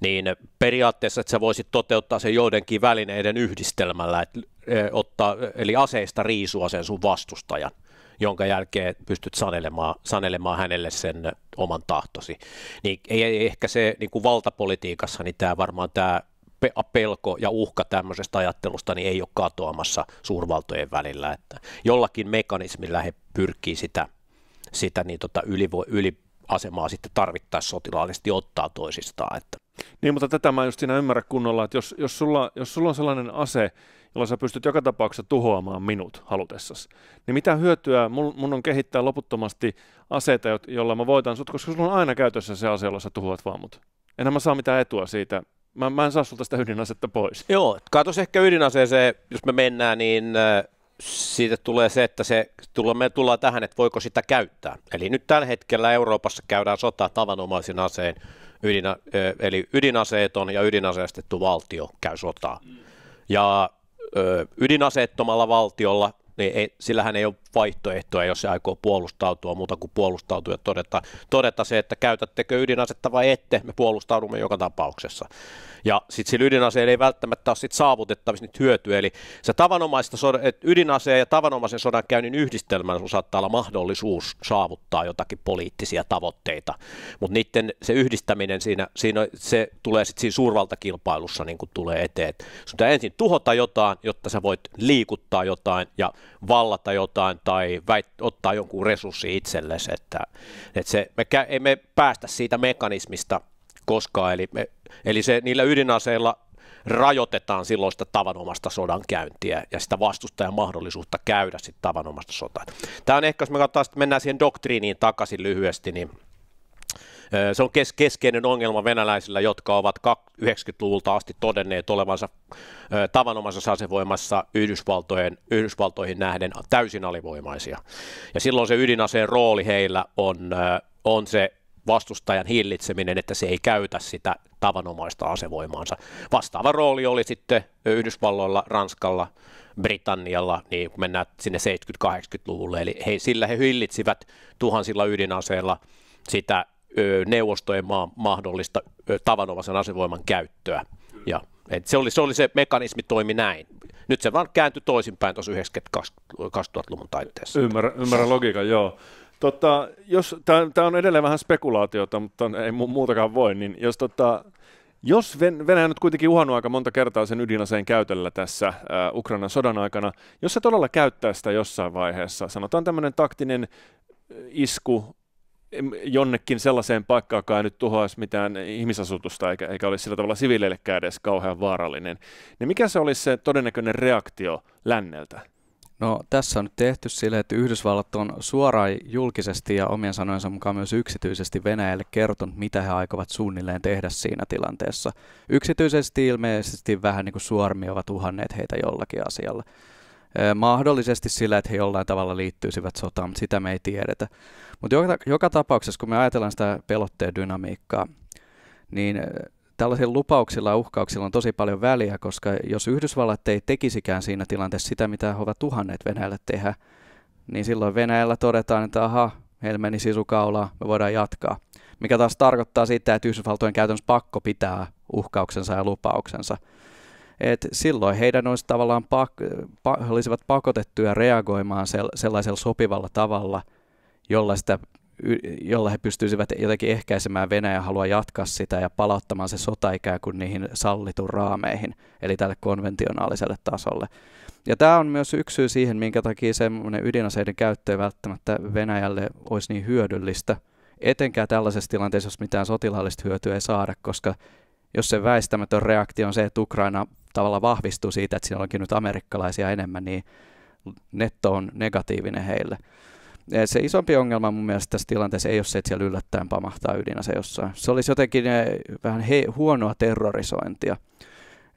niin periaatteessa, että sä voisit toteuttaa sen joidenkin välineiden yhdistelmällä, et, e, ottaa, eli aseista riisua sen sun vastustajan, jonka jälkeen pystyt sanelemaan, sanelemaan hänelle sen oman tahtosi. Niin ei, ei ehkä se niin kuin valtapolitiikassa, niin tämä varmaan tämä pelko ja uhka tämmöisestä ajattelusta niin ei ole katoamassa suurvaltojen välillä, että jollakin mekanismilla he pyrkii sitä sitä niin tota yli asemaa sitten tarvittaessa sotilaallisesti ottaa toisistaan. Että. Niin, mutta tätä mä just siinä ymmärrän kunnolla, että jos, jos, sulla, jos sulla on sellainen ase, jolla sä pystyt joka tapauksessa tuhoamaan minut halutessasi, niin mitä hyötyä mun, mun on kehittää loputtomasti aseita, jolla mä voitan sut, koska sulla on aina käytössä se ase, jolla sä tuhoat vaan mut. Enhän mä saa mitään etua siitä, mä, mä en saa sulta sitä ydinasetta pois. Joo, katsos ehkä ydinaseeseen, jos me mennään, niin äh, siitä tulee se, että se, me tullaan tähän, että voiko sitä käyttää. Eli nyt tällä hetkellä Euroopassa käydään sotaa tavanomaisin aseen, ydin, eli ydinaseeton ja ydinaseistettu valtio käy sotaa. Mm. Ja ydinaseettomalla valtiolla niin ei, sillähän ei ole vaihtoehtoja, jos se aikoo puolustautua muuta kuin puolustautua ja todeta, todeta se, että käytättekö ydinasetta vai ette, me puolustaudumme joka tapauksessa. Ja sitten sillä ydinaseella ei välttämättä ole sit saavutettavissa niitä hyötyä, eli se tavanomaista so- ydinaseen ja tavanomaisen sodankäynnin yhdistelmän saattaa olla mahdollisuus saavuttaa jotakin poliittisia tavoitteita, mutta niiden se yhdistäminen siinä, siinä se tulee sitten siinä suurvaltakilpailussa niin tulee eteen. Sinun ensin tuhota jotain, jotta sä voit liikuttaa jotain ja vallata jotain tai väit, ottaa jonkun resurssi itsellesi. Että, että se, me kä- emme päästä siitä mekanismista koskaan, eli, me, eli se, niillä ydinaseilla rajoitetaan silloin sitä tavanomasta sodan käyntiä ja sitä vastustajan mahdollisuutta käydä sitä tavanomasta sotaa. Tämä on ehkä, jos me katsotaan, mennään siihen doktriiniin takaisin lyhyesti, niin se on keskeinen ongelma venäläisillä, jotka ovat 90-luvulta asti todenneet olevansa tavanomaisessa asevoimassa Yhdysvaltojen, Yhdysvaltoihin nähden täysin alivoimaisia. Ja silloin se ydinaseen rooli heillä on, on se vastustajan hillitseminen, että se ei käytä sitä tavanomaista asevoimaansa. Vastaava rooli oli sitten Yhdysvalloilla, Ranskalla, Britannialla, niin kun mennään sinne 70-80-luvulle. Eli he, sillä he hillitsivät tuhansilla ydinaseilla sitä neuvostojen maa, mahdollista tavanomaisen asevoiman käyttöä. Ja, et se, oli, se oli se mekanismi toimi näin. Nyt se vaan kääntyi toisinpäin tuossa 90-2000-luvun taitteessa. Ymmärrän, ymmärrän logiikan, joo. Tota, jos, tämä on edelleen vähän spekulaatiota, mutta ei mu- muutakaan voi, niin jos tota, jos Venäjä nyt kuitenkin uhannut aika monta kertaa sen ydinaseen käytöllä tässä Ukrainan sodan aikana, jos se todella käyttää sitä jossain vaiheessa, sanotaan tämmöinen taktinen isku jonnekin sellaiseen paikkaan, joka ei nyt tuhoaisi mitään ihmisasutusta eikä, eikä olisi sillä tavalla siviileillekään edes kauhean vaarallinen, niin mikä se olisi se todennäköinen reaktio länneltä? No tässä on nyt tehty sille, että Yhdysvallat on suoraan julkisesti ja omien sanojensa mukaan myös yksityisesti Venäjälle kertonut, mitä he aikovat suunnilleen tehdä siinä tilanteessa. Yksityisesti ilmeisesti vähän niin kuin suormi ovat uhanneet heitä jollakin asialla mahdollisesti sillä, että he jollain tavalla liittyisivät sotaan, mutta sitä me ei tiedetä. Mutta joka, joka tapauksessa, kun me ajatellaan sitä pelotteen dynamiikkaa, niin tällaisilla lupauksilla ja uhkauksilla on tosi paljon väliä, koska jos Yhdysvallat ei tekisikään siinä tilanteessa sitä, mitä he ovat tuhanneet Venäjälle tehdä, niin silloin Venäjällä todetaan, että aha, heillä meni sisukaulaa, me voidaan jatkaa. Mikä taas tarkoittaa sitä, että Yhdysvaltojen käytännössä pakko pitää uhkauksensa ja lupauksensa että silloin heidän olisi tavallaan pak- pa- olisivat pakotettuja reagoimaan sel- sellaisella sopivalla tavalla, jolla, sitä, jolla he pystyisivät jotenkin ehkäisemään Venäjä halua jatkaa sitä ja palauttamaan se sota ikään kuin niihin sallitun raameihin, eli tälle konventionaaliselle tasolle. Ja tämä on myös yksi syy siihen, minkä takia semmoinen ydinaseiden käyttö ei välttämättä Venäjälle olisi niin hyödyllistä, etenkään tällaisessa tilanteessa, jos mitään sotilaallista hyötyä ei saada, koska jos se väistämätön reaktio on se, että Ukraina tavallaan vahvistuu siitä, että siinä onkin nyt amerikkalaisia enemmän, niin netto on negatiivinen heille. Se isompi ongelma mun mielestä tässä tilanteessa ei ole se, että siellä yllättäen pamahtaa ydinase jossain. Se olisi jotenkin eh, vähän he, huonoa terrorisointia.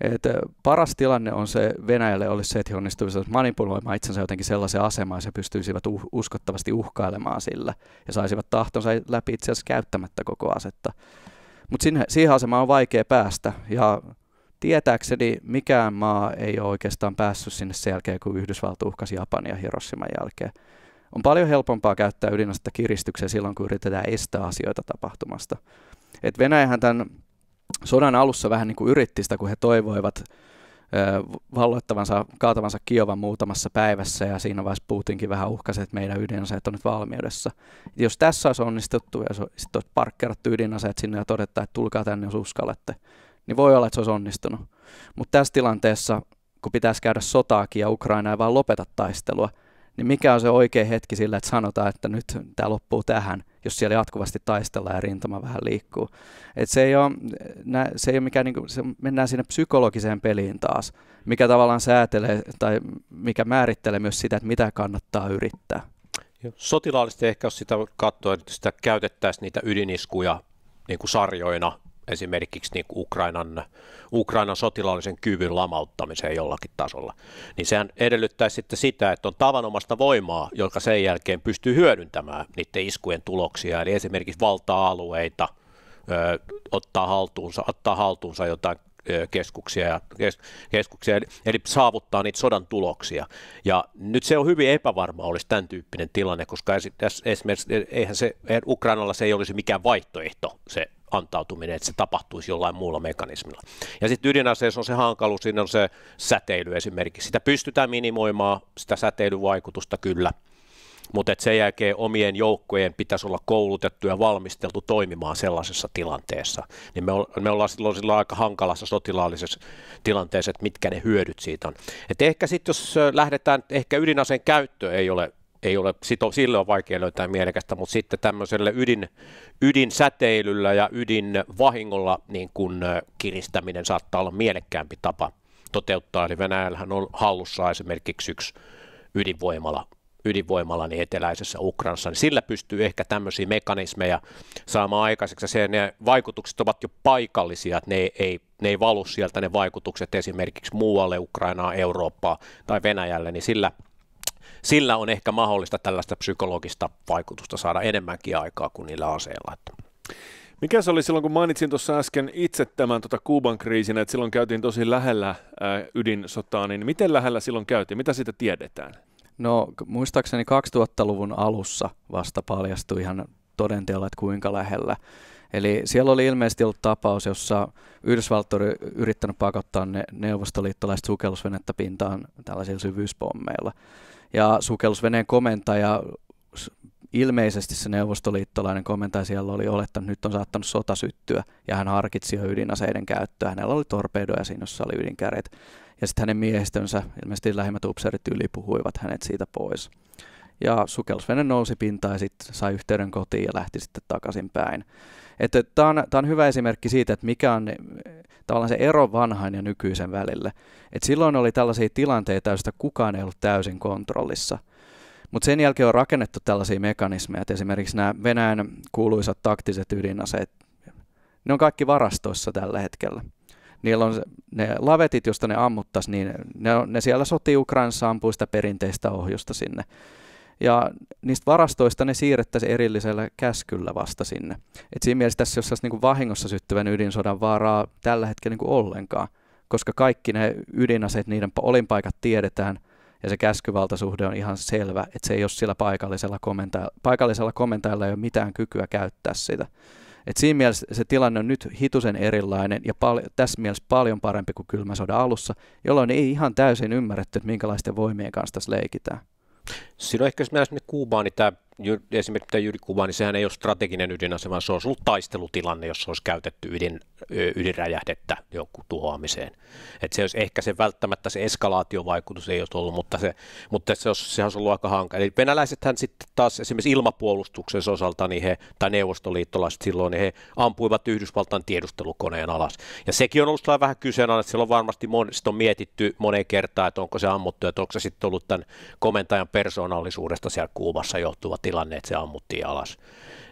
Et eh, paras tilanne on se Venäjälle olisi se, että he onnistuisivat manipuloimaan itsensä jotenkin sellaiseen asemaan, he pystyisivät uh, uskottavasti uhkailemaan sillä ja saisivat tahtonsa läpi itse asiassa käyttämättä koko asetta. Mutta siihen asemaan on vaikea päästä ja tietääkseni mikään maa ei ole oikeastaan päässyt sinne sen jälkeen, kun Yhdysvallat uhkasi Japania Hiroshiman jälkeen. On paljon helpompaa käyttää ydinasetta kiristykseen silloin, kun yritetään estää asioita tapahtumasta. Et Venäjähän tämän sodan alussa vähän niin kuin yritti sitä, kun he toivoivat valloittavansa, kaatavansa Kiovan muutamassa päivässä ja siinä vaiheessa Putinkin vähän uhkasi, että meidän ydinaseet on nyt valmiudessa. Jos tässä olisi onnistuttu ja sitten olisi parkkerattu ydinaseet sinne ja todettu, että tulkaa tänne, jos uskallatte, niin voi olla, että se olisi onnistunut. Mutta tässä tilanteessa, kun pitäisi käydä sotaakin ja Ukraina ei vaan lopeta taistelua, niin mikä on se oikea hetki sillä, että sanotaan, että nyt tämä loppuu tähän, jos siellä jatkuvasti taistellaan ja rintama vähän liikkuu. Et se ei ole, se ei ole mikään, niin kuin, se, mennään sinne psykologiseen peliin taas, mikä tavallaan säätelee tai mikä määrittelee myös sitä, että mitä kannattaa yrittää. Sotilaallisesti ehkä jos sitä katsoa, että sitä käytettäisiin niitä ydiniskuja niin kuin sarjoina esimerkiksi niin Ukrainan, Ukrainan sotilaallisen kyvyn lamauttamiseen jollakin tasolla, niin sehän edellyttää sitten sitä, että on tavanomasta voimaa, joka sen jälkeen pystyy hyödyntämään niiden iskujen tuloksia, eli esimerkiksi valta-alueita, ö, ottaa haltuunsa, ottaa haltuunsa jotain keskuksia, ja kes, keskuksia eli, eli saavuttaa niitä sodan tuloksia. Ja nyt se on hyvin epävarma olisi tämän tyyppinen tilanne, koska esimerkiksi eihän se, eihän Ukrainalla se ei olisi mikään vaihtoehto se antautuminen, että se tapahtuisi jollain muulla mekanismilla. Ja sitten ydinaseessa on se hankaluus, siinä on se säteily esimerkiksi. Sitä pystytään minimoimaan, sitä säteilyvaikutusta kyllä, mutta sen jälkeen omien joukkojen pitäisi olla koulutettu ja valmisteltu toimimaan sellaisessa tilanteessa. Niin me, o- me ollaan silloin, silloin aika hankalassa sotilaallisessa tilanteessa, että mitkä ne hyödyt siitä on. Et ehkä sitten jos lähdetään, ehkä ydinaseen käyttö ei ole ei ole, sito, sille on vaikea löytää mielekästä, mutta sitten tämmöiselle ydin, ydinsäteilyllä ja ydinvahingolla niin kun kiristäminen saattaa olla mielekkäämpi tapa toteuttaa. Eli Venäjällähän on hallussa esimerkiksi yksi ydinvoimala, ydinvoimala niin eteläisessä Ukrainassa, niin sillä pystyy ehkä tämmöisiä mekanismeja saamaan aikaiseksi. Se, ne vaikutukset ovat jo paikallisia, että ne ei, ei, ne ei valu sieltä ne vaikutukset esimerkiksi muualle Ukrainaa, Eurooppaa tai Venäjälle, niin sillä – sillä on ehkä mahdollista tällaista psykologista vaikutusta saada enemmänkin aikaa kuin niillä aseilla. Että. Mikä se oli silloin, kun mainitsin tuossa äsken itse tämän tuota Kuuban kriisin, että silloin käytiin tosi lähellä ää, ydinsotaa, niin miten lähellä silloin käytiin? Mitä siitä tiedetään? No muistaakseni 2000-luvun alussa vasta paljastui ihan todenteella, että kuinka lähellä. Eli siellä oli ilmeisesti ollut tapaus, jossa Yhdysvallat oli yrittänyt pakottaa ne neuvostoliittolaiset sukellusvenettä pintaan tällaisilla syvyyspommeilla ja sukellusveneen komentaja ilmeisesti se neuvostoliittolainen komentaja siellä oli olettanut, nyt on saattanut sota syttyä, ja hän harkitsi jo ydinaseiden käyttöä. Hänellä oli torpedoja siinä, jossa oli ydinkäret. Ja sitten hänen miehistönsä, ilmeisesti lähimmät upseerit yli, puhuivat hänet siitä pois. Ja sukellusvene nousi pintaan ja sitten sai yhteyden kotiin ja lähti sitten takaisin päin. Että tämä on, tämä on hyvä esimerkki siitä, että mikä on tavallaan se ero vanhan ja nykyisen välillä. Et silloin oli tällaisia tilanteita, joista kukaan ei ollut täysin kontrollissa. Mutta sen jälkeen on rakennettu tällaisia mekanismeja, että esimerkiksi nämä Venäjän kuuluisat taktiset ydinaseet, ne on kaikki varastoissa tällä hetkellä. Niillä on ne lavetit, josta ne ammuttaisiin, niin ne, on, ne siellä sotii Ukrainassa ampuista perinteistä ohjusta sinne ja niistä varastoista ne siirrettäisiin erillisellä käskyllä vasta sinne. Et siinä mielessä tässä ei niin kuin vahingossa syttyvän ydinsodan vaaraa tällä hetkellä niin kuin ollenkaan, koska kaikki ne ydinaseet, niiden olinpaikat tiedetään, ja se käskyvaltasuhde on ihan selvä, että se ei ole sillä paikallisella komentajalla, paikallisella komentajalla ei ole mitään kykyä käyttää sitä. Et siinä mielessä se tilanne on nyt hitusen erilainen ja pal- tässä mielessä paljon parempi kuin kylmä sodan alussa, jolloin ei ihan täysin ymmärretty, että minkälaisten voimien kanssa tässä leikitään. Silloin ehkä jos mennään sinne Kuubaan, niin tämä esimerkiksi mitä Jyri kuvaa, niin sehän ei ole strateginen ydinase, vaan se olisi ollut taistelutilanne, jos olisi käytetty ydin, ydinräjähdettä jonkun tuhoamiseen. Et se olisi ehkä se välttämättä se eskalaatiovaikutus ei olisi ollut, mutta, se, mutta se olisi, sehän olisi ollut aika hankala. Eli venäläisethän sitten taas esimerkiksi ilmapuolustuksen osalta, niin he, tai neuvostoliittolaiset silloin, niin he ampuivat Yhdysvaltain tiedustelukoneen alas. Ja sekin on ollut vähän kyseenalainen, että on varmasti mon, on mietitty moneen kertaan, että onko se ammuttu, että onko se sitten ollut tämän komentajan persoonallisuudesta siellä Kuubassa johtuva tilanne, että se ammuttiin alas.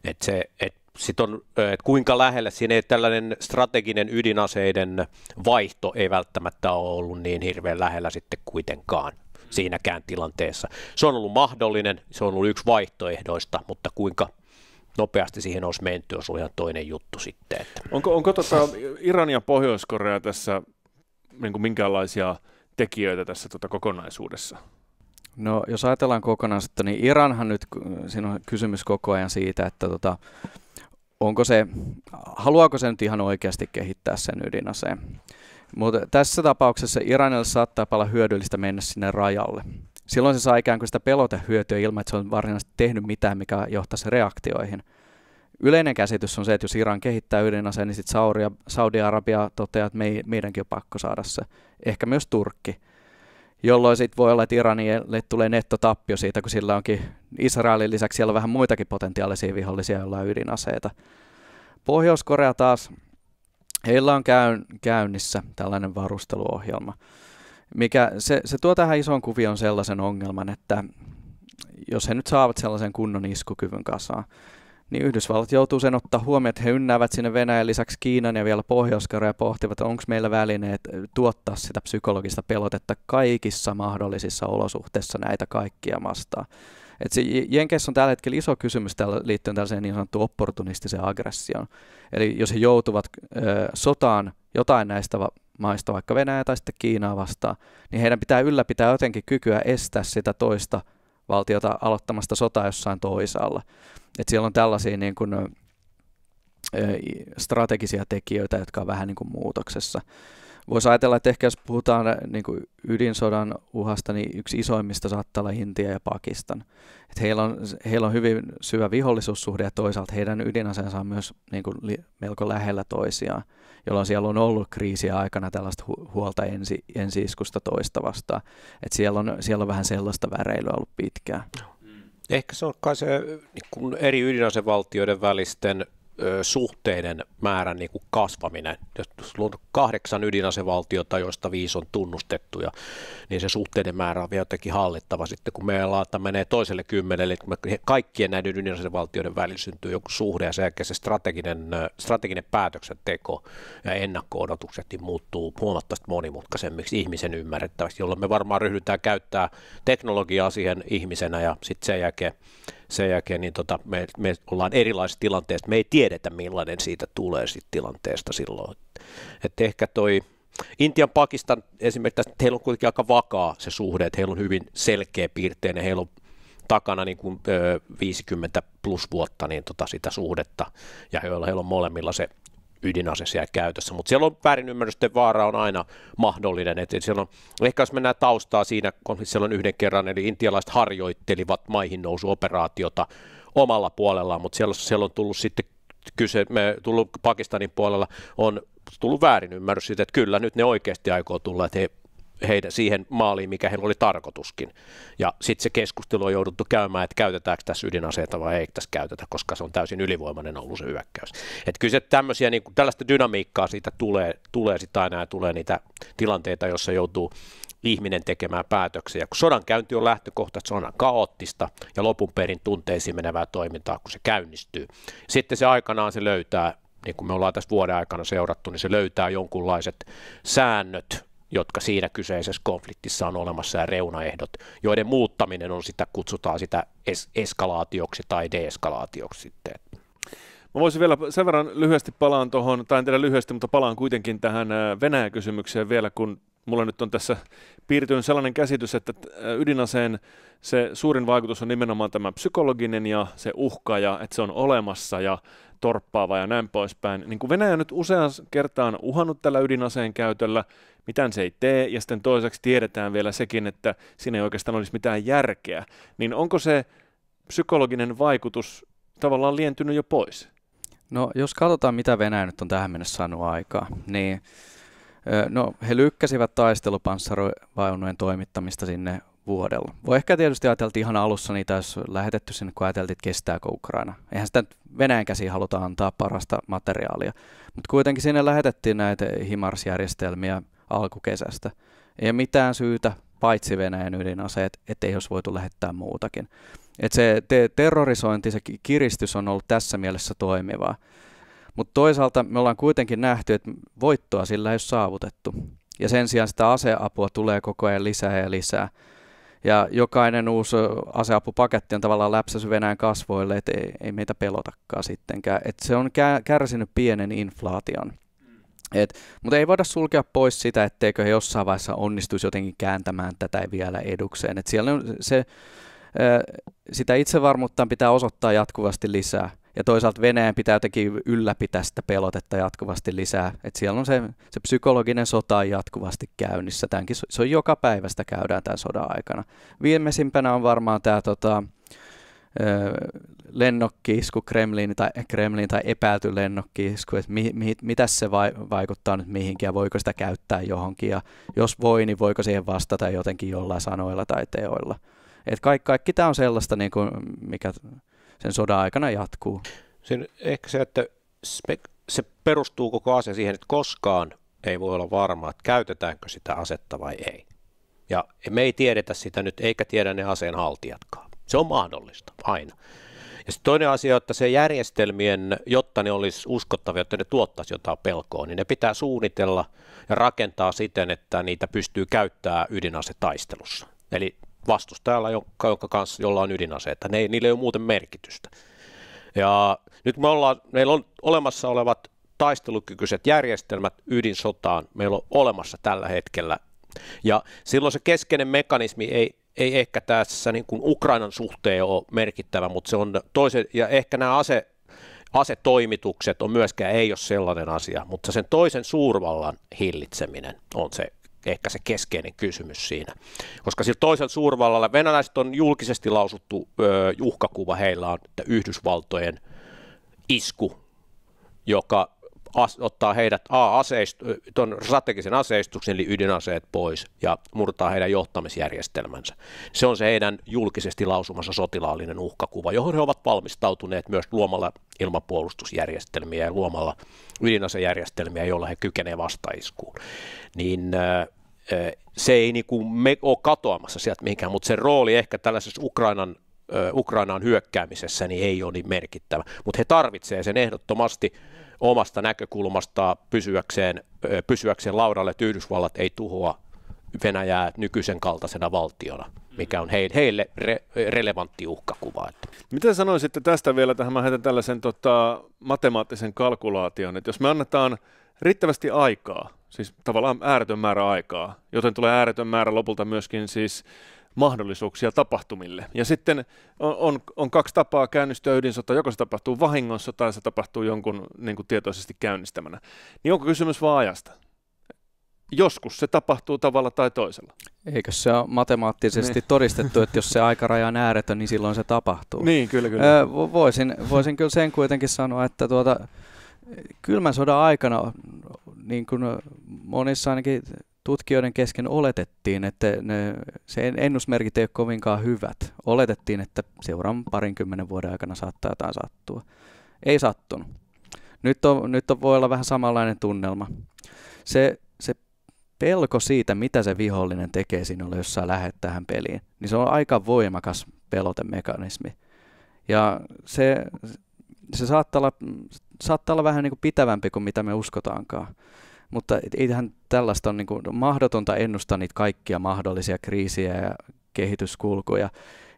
Et se, et sit on, et kuinka lähellä siinä ei tällainen strateginen ydinaseiden vaihto ei välttämättä ole ollut niin hirveän lähellä sitten kuitenkaan siinäkään tilanteessa. Se on ollut mahdollinen, se on ollut yksi vaihtoehdoista, mutta kuinka nopeasti siihen olisi menty, olisi ollut ihan toinen juttu sitten. Että. Onko, onko tota Iran ja Pohjois-Korea tässä niin kuin minkälaisia tekijöitä tässä tota kokonaisuudessa? No jos ajatellaan kokonaisuutta, niin Iranhan nyt, siinä on kysymys koko ajan siitä, että tota, onko se, haluaako se nyt ihan oikeasti kehittää sen ydinaseen. Mutta tässä tapauksessa Iranille saattaa olla hyödyllistä mennä sinne rajalle. Silloin se saa ikään kuin sitä pelotehyötyä ilman, että se on varsinaisesti tehnyt mitään, mikä johtaisi reaktioihin. Yleinen käsitys on se, että jos Iran kehittää ydinaseen, niin sitten Saudi-Arabia toteaa, että meidänkin on pakko saada se. Ehkä myös Turkki jolloin sitten voi olla, että Iranille tulee nettotappio siitä, kun sillä onkin Israelin lisäksi siellä on vähän muitakin potentiaalisia vihollisia, joilla on ydinaseita. Pohjois-Korea taas, heillä on käyn, käynnissä tällainen varusteluohjelma, mikä se, se tuo tähän isoon kuvioon sellaisen ongelman, että jos he nyt saavat sellaisen kunnon iskukyvyn kasaan, niin Yhdysvallat joutuu sen ottaa huomioon, että he ynnäävät sinne Venäjän lisäksi Kiinan ja vielä pohjois ja pohtivat, onko meillä välineet eh, tuottaa sitä psykologista pelotetta kaikissa mahdollisissa olosuhteissa näitä kaikkia vastaan. Et se Jenkeissä on tällä hetkellä iso kysymys tällä, liittyen tällaiseen niin sanottuun opportunistiseen aggressioon. Eli jos he joutuvat ö, eh, sotaan jotain näistä va- maista, vaikka Venäjä tai sitten Kiinaa vastaan, niin heidän pitää ylläpitää jotenkin kykyä estää sitä toista valtiota aloittamasta sotaa jossain toisaalla. Et siellä on tällaisia niin kuin, strategisia tekijöitä, jotka on vähän niin kuin muutoksessa voisi ajatella, että ehkä jos puhutaan äh, niin kuin ydinsodan uhasta, niin yksi isoimmista saattaa olla Intia ja Pakistan. että heillä, on, heillä on hyvin syvä vihollisuussuhde ja toisaalta heidän ydinaseensa on myös niin kuin, li, melko lähellä toisiaan, jolloin siellä on ollut kriisiä aikana tällaista hu- huolta ensi, ensi-iskusta toista vastaan. Että siellä, on, siellä on vähän sellaista väreilyä ollut pitkään. Mm. Ehkä se on kai se niin eri ydinasevaltioiden välisten suhteiden määrän niin kuin kasvaminen. Jos on kahdeksan ydinasevaltiota, joista viisi on tunnustettuja, niin se suhteiden määrä on vielä jotenkin hallittava. Sitten kun meillä on, menee toiselle kymmenelle, kun kaikkien näiden ydinasevaltioiden välillä syntyy joku suhde ja sen jälkeen se strateginen, strateginen päätöksenteko ja ennakko-odotukset niin muuttuu huomattavasti monimutkaisemmiksi ihmisen ymmärrettäväksi, jolloin me varmaan ryhdytään käyttää teknologiaa siihen ihmisenä ja sitten sen jälkeen sen jälkeen niin tota, me, me ollaan erilaisissa tilanteissa. Me ei tiedetä, millainen siitä tulee sit tilanteesta silloin. Et ehkä toi Intian Pakistan esimerkiksi, tästä, heillä on kuitenkin aika vakaa se suhde, että heillä on hyvin selkeä piirteinen, heillä on takana niin kuin, ö, 50 plus vuotta niin tota, sitä suhdetta, ja heillä, heillä on molemmilla se ydinase siellä käytössä. Mutta siellä on väärinymmärrysten vaara on aina mahdollinen. Et siellä on, ehkä jos mennään taustaa siinä kun siellä on yhden kerran, eli intialaiset harjoittelivat maihin nousuoperaatiota omalla puolellaan, mutta siellä, siellä on tullut sitten kyse, me tullut Pakistanin puolella on tullut väärinymmärrys siitä, että kyllä nyt ne oikeasti aikoo tulla, että he heidän, siihen maaliin, mikä heillä oli tarkoituskin. Ja sitten se keskustelu on jouduttu käymään, että käytetäänkö tässä ydinaseita vai ei tässä käytetä, koska se on täysin ylivoimainen ollut se hyökkäys. Että kyllä se tämmöisiä, niin kuin, tällaista dynamiikkaa siitä tulee, tulee sitä aina ja tulee niitä tilanteita, joissa joutuu ihminen tekemään päätöksiä. Kun sodan käynti on lähtökohta, että se on kaoottista ja lopun perin tunteisiin menevää toimintaa, kun se käynnistyy. Sitten se aikanaan se löytää, niin kuin me ollaan tässä vuoden aikana seurattu, niin se löytää jonkunlaiset säännöt, jotka siinä kyseisessä konfliktissa on olemassa ja reunaehdot, joiden muuttaminen on sitä, kutsutaan sitä es- eskalaatioksi tai deeskalaatioksi sitten. Mä voisin vielä sen verran lyhyesti palaan tuohon, tai en tiedä lyhyesti, mutta palaan kuitenkin tähän äh, Venäjä-kysymykseen vielä, kun mulla nyt on tässä piirtynyt sellainen käsitys, että äh, ydinaseen se suurin vaikutus on nimenomaan tämä psykologinen ja se uhka ja että se on olemassa ja torppaava ja näin poispäin. Niin kuin Venäjä nyt usean kertaan uhannut tällä ydinaseen käytöllä, mitään se ei tee, ja sitten toiseksi tiedetään vielä sekin, että siinä ei oikeastaan olisi mitään järkeä, niin onko se psykologinen vaikutus tavallaan lientynyt jo pois? No jos katsotaan, mitä Venäjä nyt on tähän mennessä saanut aikaa, niin no, he lykkäsivät taistelupanssarivaunujen toimittamista sinne vuodella. Voi ehkä tietysti ajateltiin ihan alussa niitä, jos lähetetty sinne, kun ajateltiin, että kestääkö Ukraina. Eihän sitä nyt Venäjän käsiin haluta antaa parasta materiaalia. Mutta kuitenkin sinne lähetettiin näitä HIMARS-järjestelmiä alkukesästä. Ei mitään syytä, paitsi Venäjän ydinaseet, ettei olisi voitu lähettää muutakin. Et se te- terrorisointi, se kiristys on ollut tässä mielessä toimivaa. Mutta toisaalta me ollaan kuitenkin nähty, että voittoa sillä ei ole saavutettu. Ja sen sijaan sitä aseapua tulee koko ajan lisää ja lisää. Ja jokainen uusi aseapupaketti on tavallaan läpsäsy Venäjän kasvoille, että ei, ei meitä pelotakaan sittenkään. Et se on kärsinyt pienen inflaation. Mm. Et, mutta ei voida sulkea pois sitä, etteikö he jossain vaiheessa onnistuisi jotenkin kääntämään tätä vielä edukseen. Et siellä on se sitä itsevarmuutta pitää osoittaa jatkuvasti lisää. Ja toisaalta Venäjän pitää jotenkin ylläpitää sitä pelotetta jatkuvasti lisää. Et siellä on se, se psykologinen sota jatkuvasti käynnissä. Tämänkin, se on joka päivästä käydään tämän sodan aikana. Viimeisimpänä on varmaan tämä tota, lennokkiisku Kremlin tai, Kremlin tai epäilty lennokkiisku, että mi, mi, mitä se vai, vaikuttaa nyt mihinkin ja voiko sitä käyttää johonkin ja jos voi, niin voiko siihen vastata jotenkin jollain sanoilla tai teoilla. Et kaikki, kaikki tämä on sellaista, niin kuin, mikä sen sodan aikana jatkuu. Sen, ehkä se, että se, se perustuu koko asia siihen, että koskaan ei voi olla varma, että käytetäänkö sitä asetta vai ei. Ja me ei tiedetä sitä nyt, eikä tiedä ne aseen haltijatkaan. Se on mahdollista aina. Ja sitten toinen asia, että se järjestelmien, jotta ne olisi uskottavia, jotta ne tuottaisi jotain pelkoa, niin ne pitää suunnitella ja rakentaa siten, että niitä pystyy käyttämään taistelussa. Eli vastustajalla, jonka, jonka kanssa, jolla on ydinaseita. Ne, niillä ei ole muuten merkitystä. Ja nyt me ollaan, meillä on olemassa olevat taistelukykyiset järjestelmät ydinsotaan. Meillä on olemassa tällä hetkellä. Ja silloin se keskeinen mekanismi ei, ei ehkä tässä niin kuin Ukrainan suhteen ole merkittävä, mutta se on toisen, ja ehkä nämä ase, asetoimitukset on myöskään ei ole sellainen asia, mutta sen toisen suurvallan hillitseminen on se ehkä se keskeinen kysymys siinä. Koska sillä toisella suurvallalla, venäläiset on julkisesti lausuttu ö, uhkakuva heillä on, että Yhdysvaltojen isku, joka as, ottaa heidät A, aseist, ton strategisen aseistuksen eli ydinaseet pois ja murtaa heidän johtamisjärjestelmänsä. Se on se heidän julkisesti lausumansa sotilaallinen uhkakuva, johon he ovat valmistautuneet myös luomalla ilmapuolustusjärjestelmiä ja luomalla ydinasejärjestelmiä, joilla he kykenevät vastaiskuun. Niin se ei niin kuin me ole katoamassa sieltä mihinkään, mutta se rooli ehkä tällaisessa Ukrainan Ukrainaan hyökkäämisessä niin ei ole niin merkittävä. Mutta he tarvitsevat sen ehdottomasti omasta näkökulmasta pysyäkseen, pysyäkseen laudalle, että Yhdysvallat ei tuhoa Venäjää nykyisen kaltaisena valtiona, mikä on heille, heille re, relevantti uhkakuva. Mitä sanoisitte tästä vielä, tähän mä heitän tällaisen tota, matemaattisen kalkulaation, että jos me annetaan riittävästi aikaa, siis tavallaan ääretön määrä aikaa, joten tulee ääretön määrä lopulta myöskin siis mahdollisuuksia tapahtumille. Ja sitten on, on, on kaksi tapaa käynnistyä ydinsota, joko se tapahtuu vahingossa tai se tapahtuu jonkun niin kuin tietoisesti käynnistämänä. Niin onko kysymys vaan ajasta? Joskus se tapahtuu tavalla tai toisella. Eikö se ole matemaattisesti niin. todistettu, että jos se aikaraja on ääretön, niin silloin se tapahtuu? Niin, kyllä, kyllä. voisin, voisin kyllä sen kuitenkin sanoa, että tuota, kylmän sodan aikana niin kuin monissa ainakin tutkijoiden kesken oletettiin, että ne, se ennusmerkit ei ole kovinkaan hyvät. Oletettiin, että seuraavan parinkymmenen vuoden aikana saattaa jotain sattua. Ei sattunut. Nyt, on, nyt on, voi olla vähän samanlainen tunnelma. Se, se pelko siitä, mitä se vihollinen tekee sinulle, jos sä lähdet tähän peliin, niin se on aika voimakas pelotemekanismi. Ja se, se saattaa, olla, saattaa olla vähän niin kuin pitävämpi kuin mitä me uskotaankaan. Mutta eihän tällaista on niin kuin mahdotonta ennustaa niitä kaikkia mahdollisia kriisiä ja kehityskulkuja.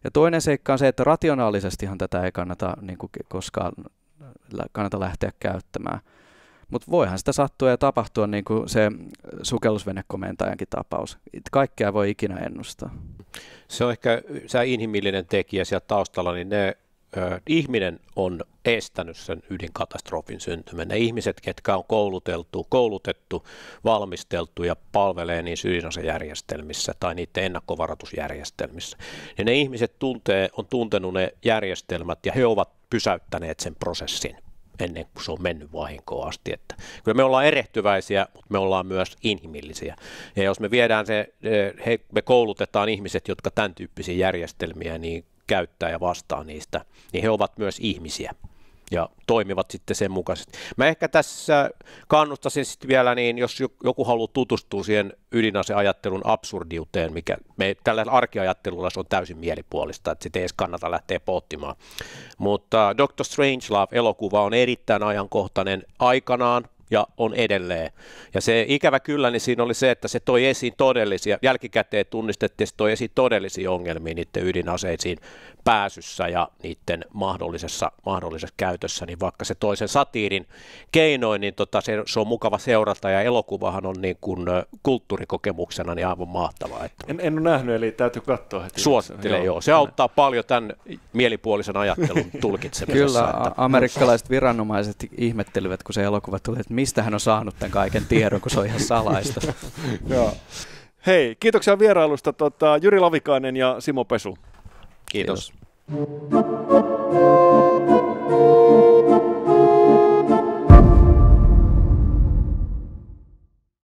Ja toinen seikka on se, että rationaalisestihan tätä ei kannata niin kuin koskaan kannata lähteä käyttämään. Mutta voihan sitä sattua ja tapahtua niin kuin se sukellusvenekomentajankin tapaus. Kaikkea voi ikinä ennustaa. Se on ehkä se inhimillinen tekijä siellä taustalla, niin ne ihminen on estänyt sen ydinkatastrofin syntyminen. Ne ihmiset, ketkä on kouluteltu, koulutettu, valmisteltu ja palvelee niissä ydinasejärjestelmissä tai niiden ennakkovaratusjärjestelmissä, niin ne ihmiset tuntee, on tuntenut ne järjestelmät ja he ovat pysäyttäneet sen prosessin ennen kuin se on mennyt vahinkoon asti. Että kyllä me ollaan erehtyväisiä, mutta me ollaan myös inhimillisiä. Ja jos me viedään se, he, me koulutetaan ihmiset, jotka tämän tyyppisiä järjestelmiä, niin käyttää ja vastaa niistä, niin he ovat myös ihmisiä ja toimivat sitten sen mukaisesti. Mä ehkä tässä kannustasin sitten vielä, niin jos joku haluaa tutustua siihen ydinaseajattelun absurdiuteen, mikä me tällä arkiajattelulla se on täysin mielipuolista, että sitä ei edes kannata lähteä pohtimaan. Mutta Doctor Strangelove-elokuva on erittäin ajankohtainen aikanaan, ja on edelleen. Ja se ikävä kyllä, niin siinä oli se, että se toi esiin todellisia, jälkikäteen tunnistettiin, se toi esiin todellisia ongelmia niiden ydinaseisiin pääsyssä ja niiden mahdollisessa, mahdollisessa käytössä, niin vaikka se toisen satiirin keinoin, niin tota, se, se, on mukava seurata ja elokuvahan on niin kuin kulttuurikokemuksena niin aivan mahtavaa. Että... En, en ole nähnyt, eli täytyy katsoa heti. Suosittelen, joo. joo. Se auttaa paljon tämän mielipuolisen ajattelun tulkitsemisessa. Kyllä, että... amerikkalaiset viranomaiset ihmettelivät, kun se elokuva tuli, että mistä hän on saanut tämän kaiken tiedon, kun se on ihan salaista. *laughs* Joo. Hei, kiitoksia vierailusta tota, Jyri Lavikainen ja Simo Pesu. Kiitos. Kiitos.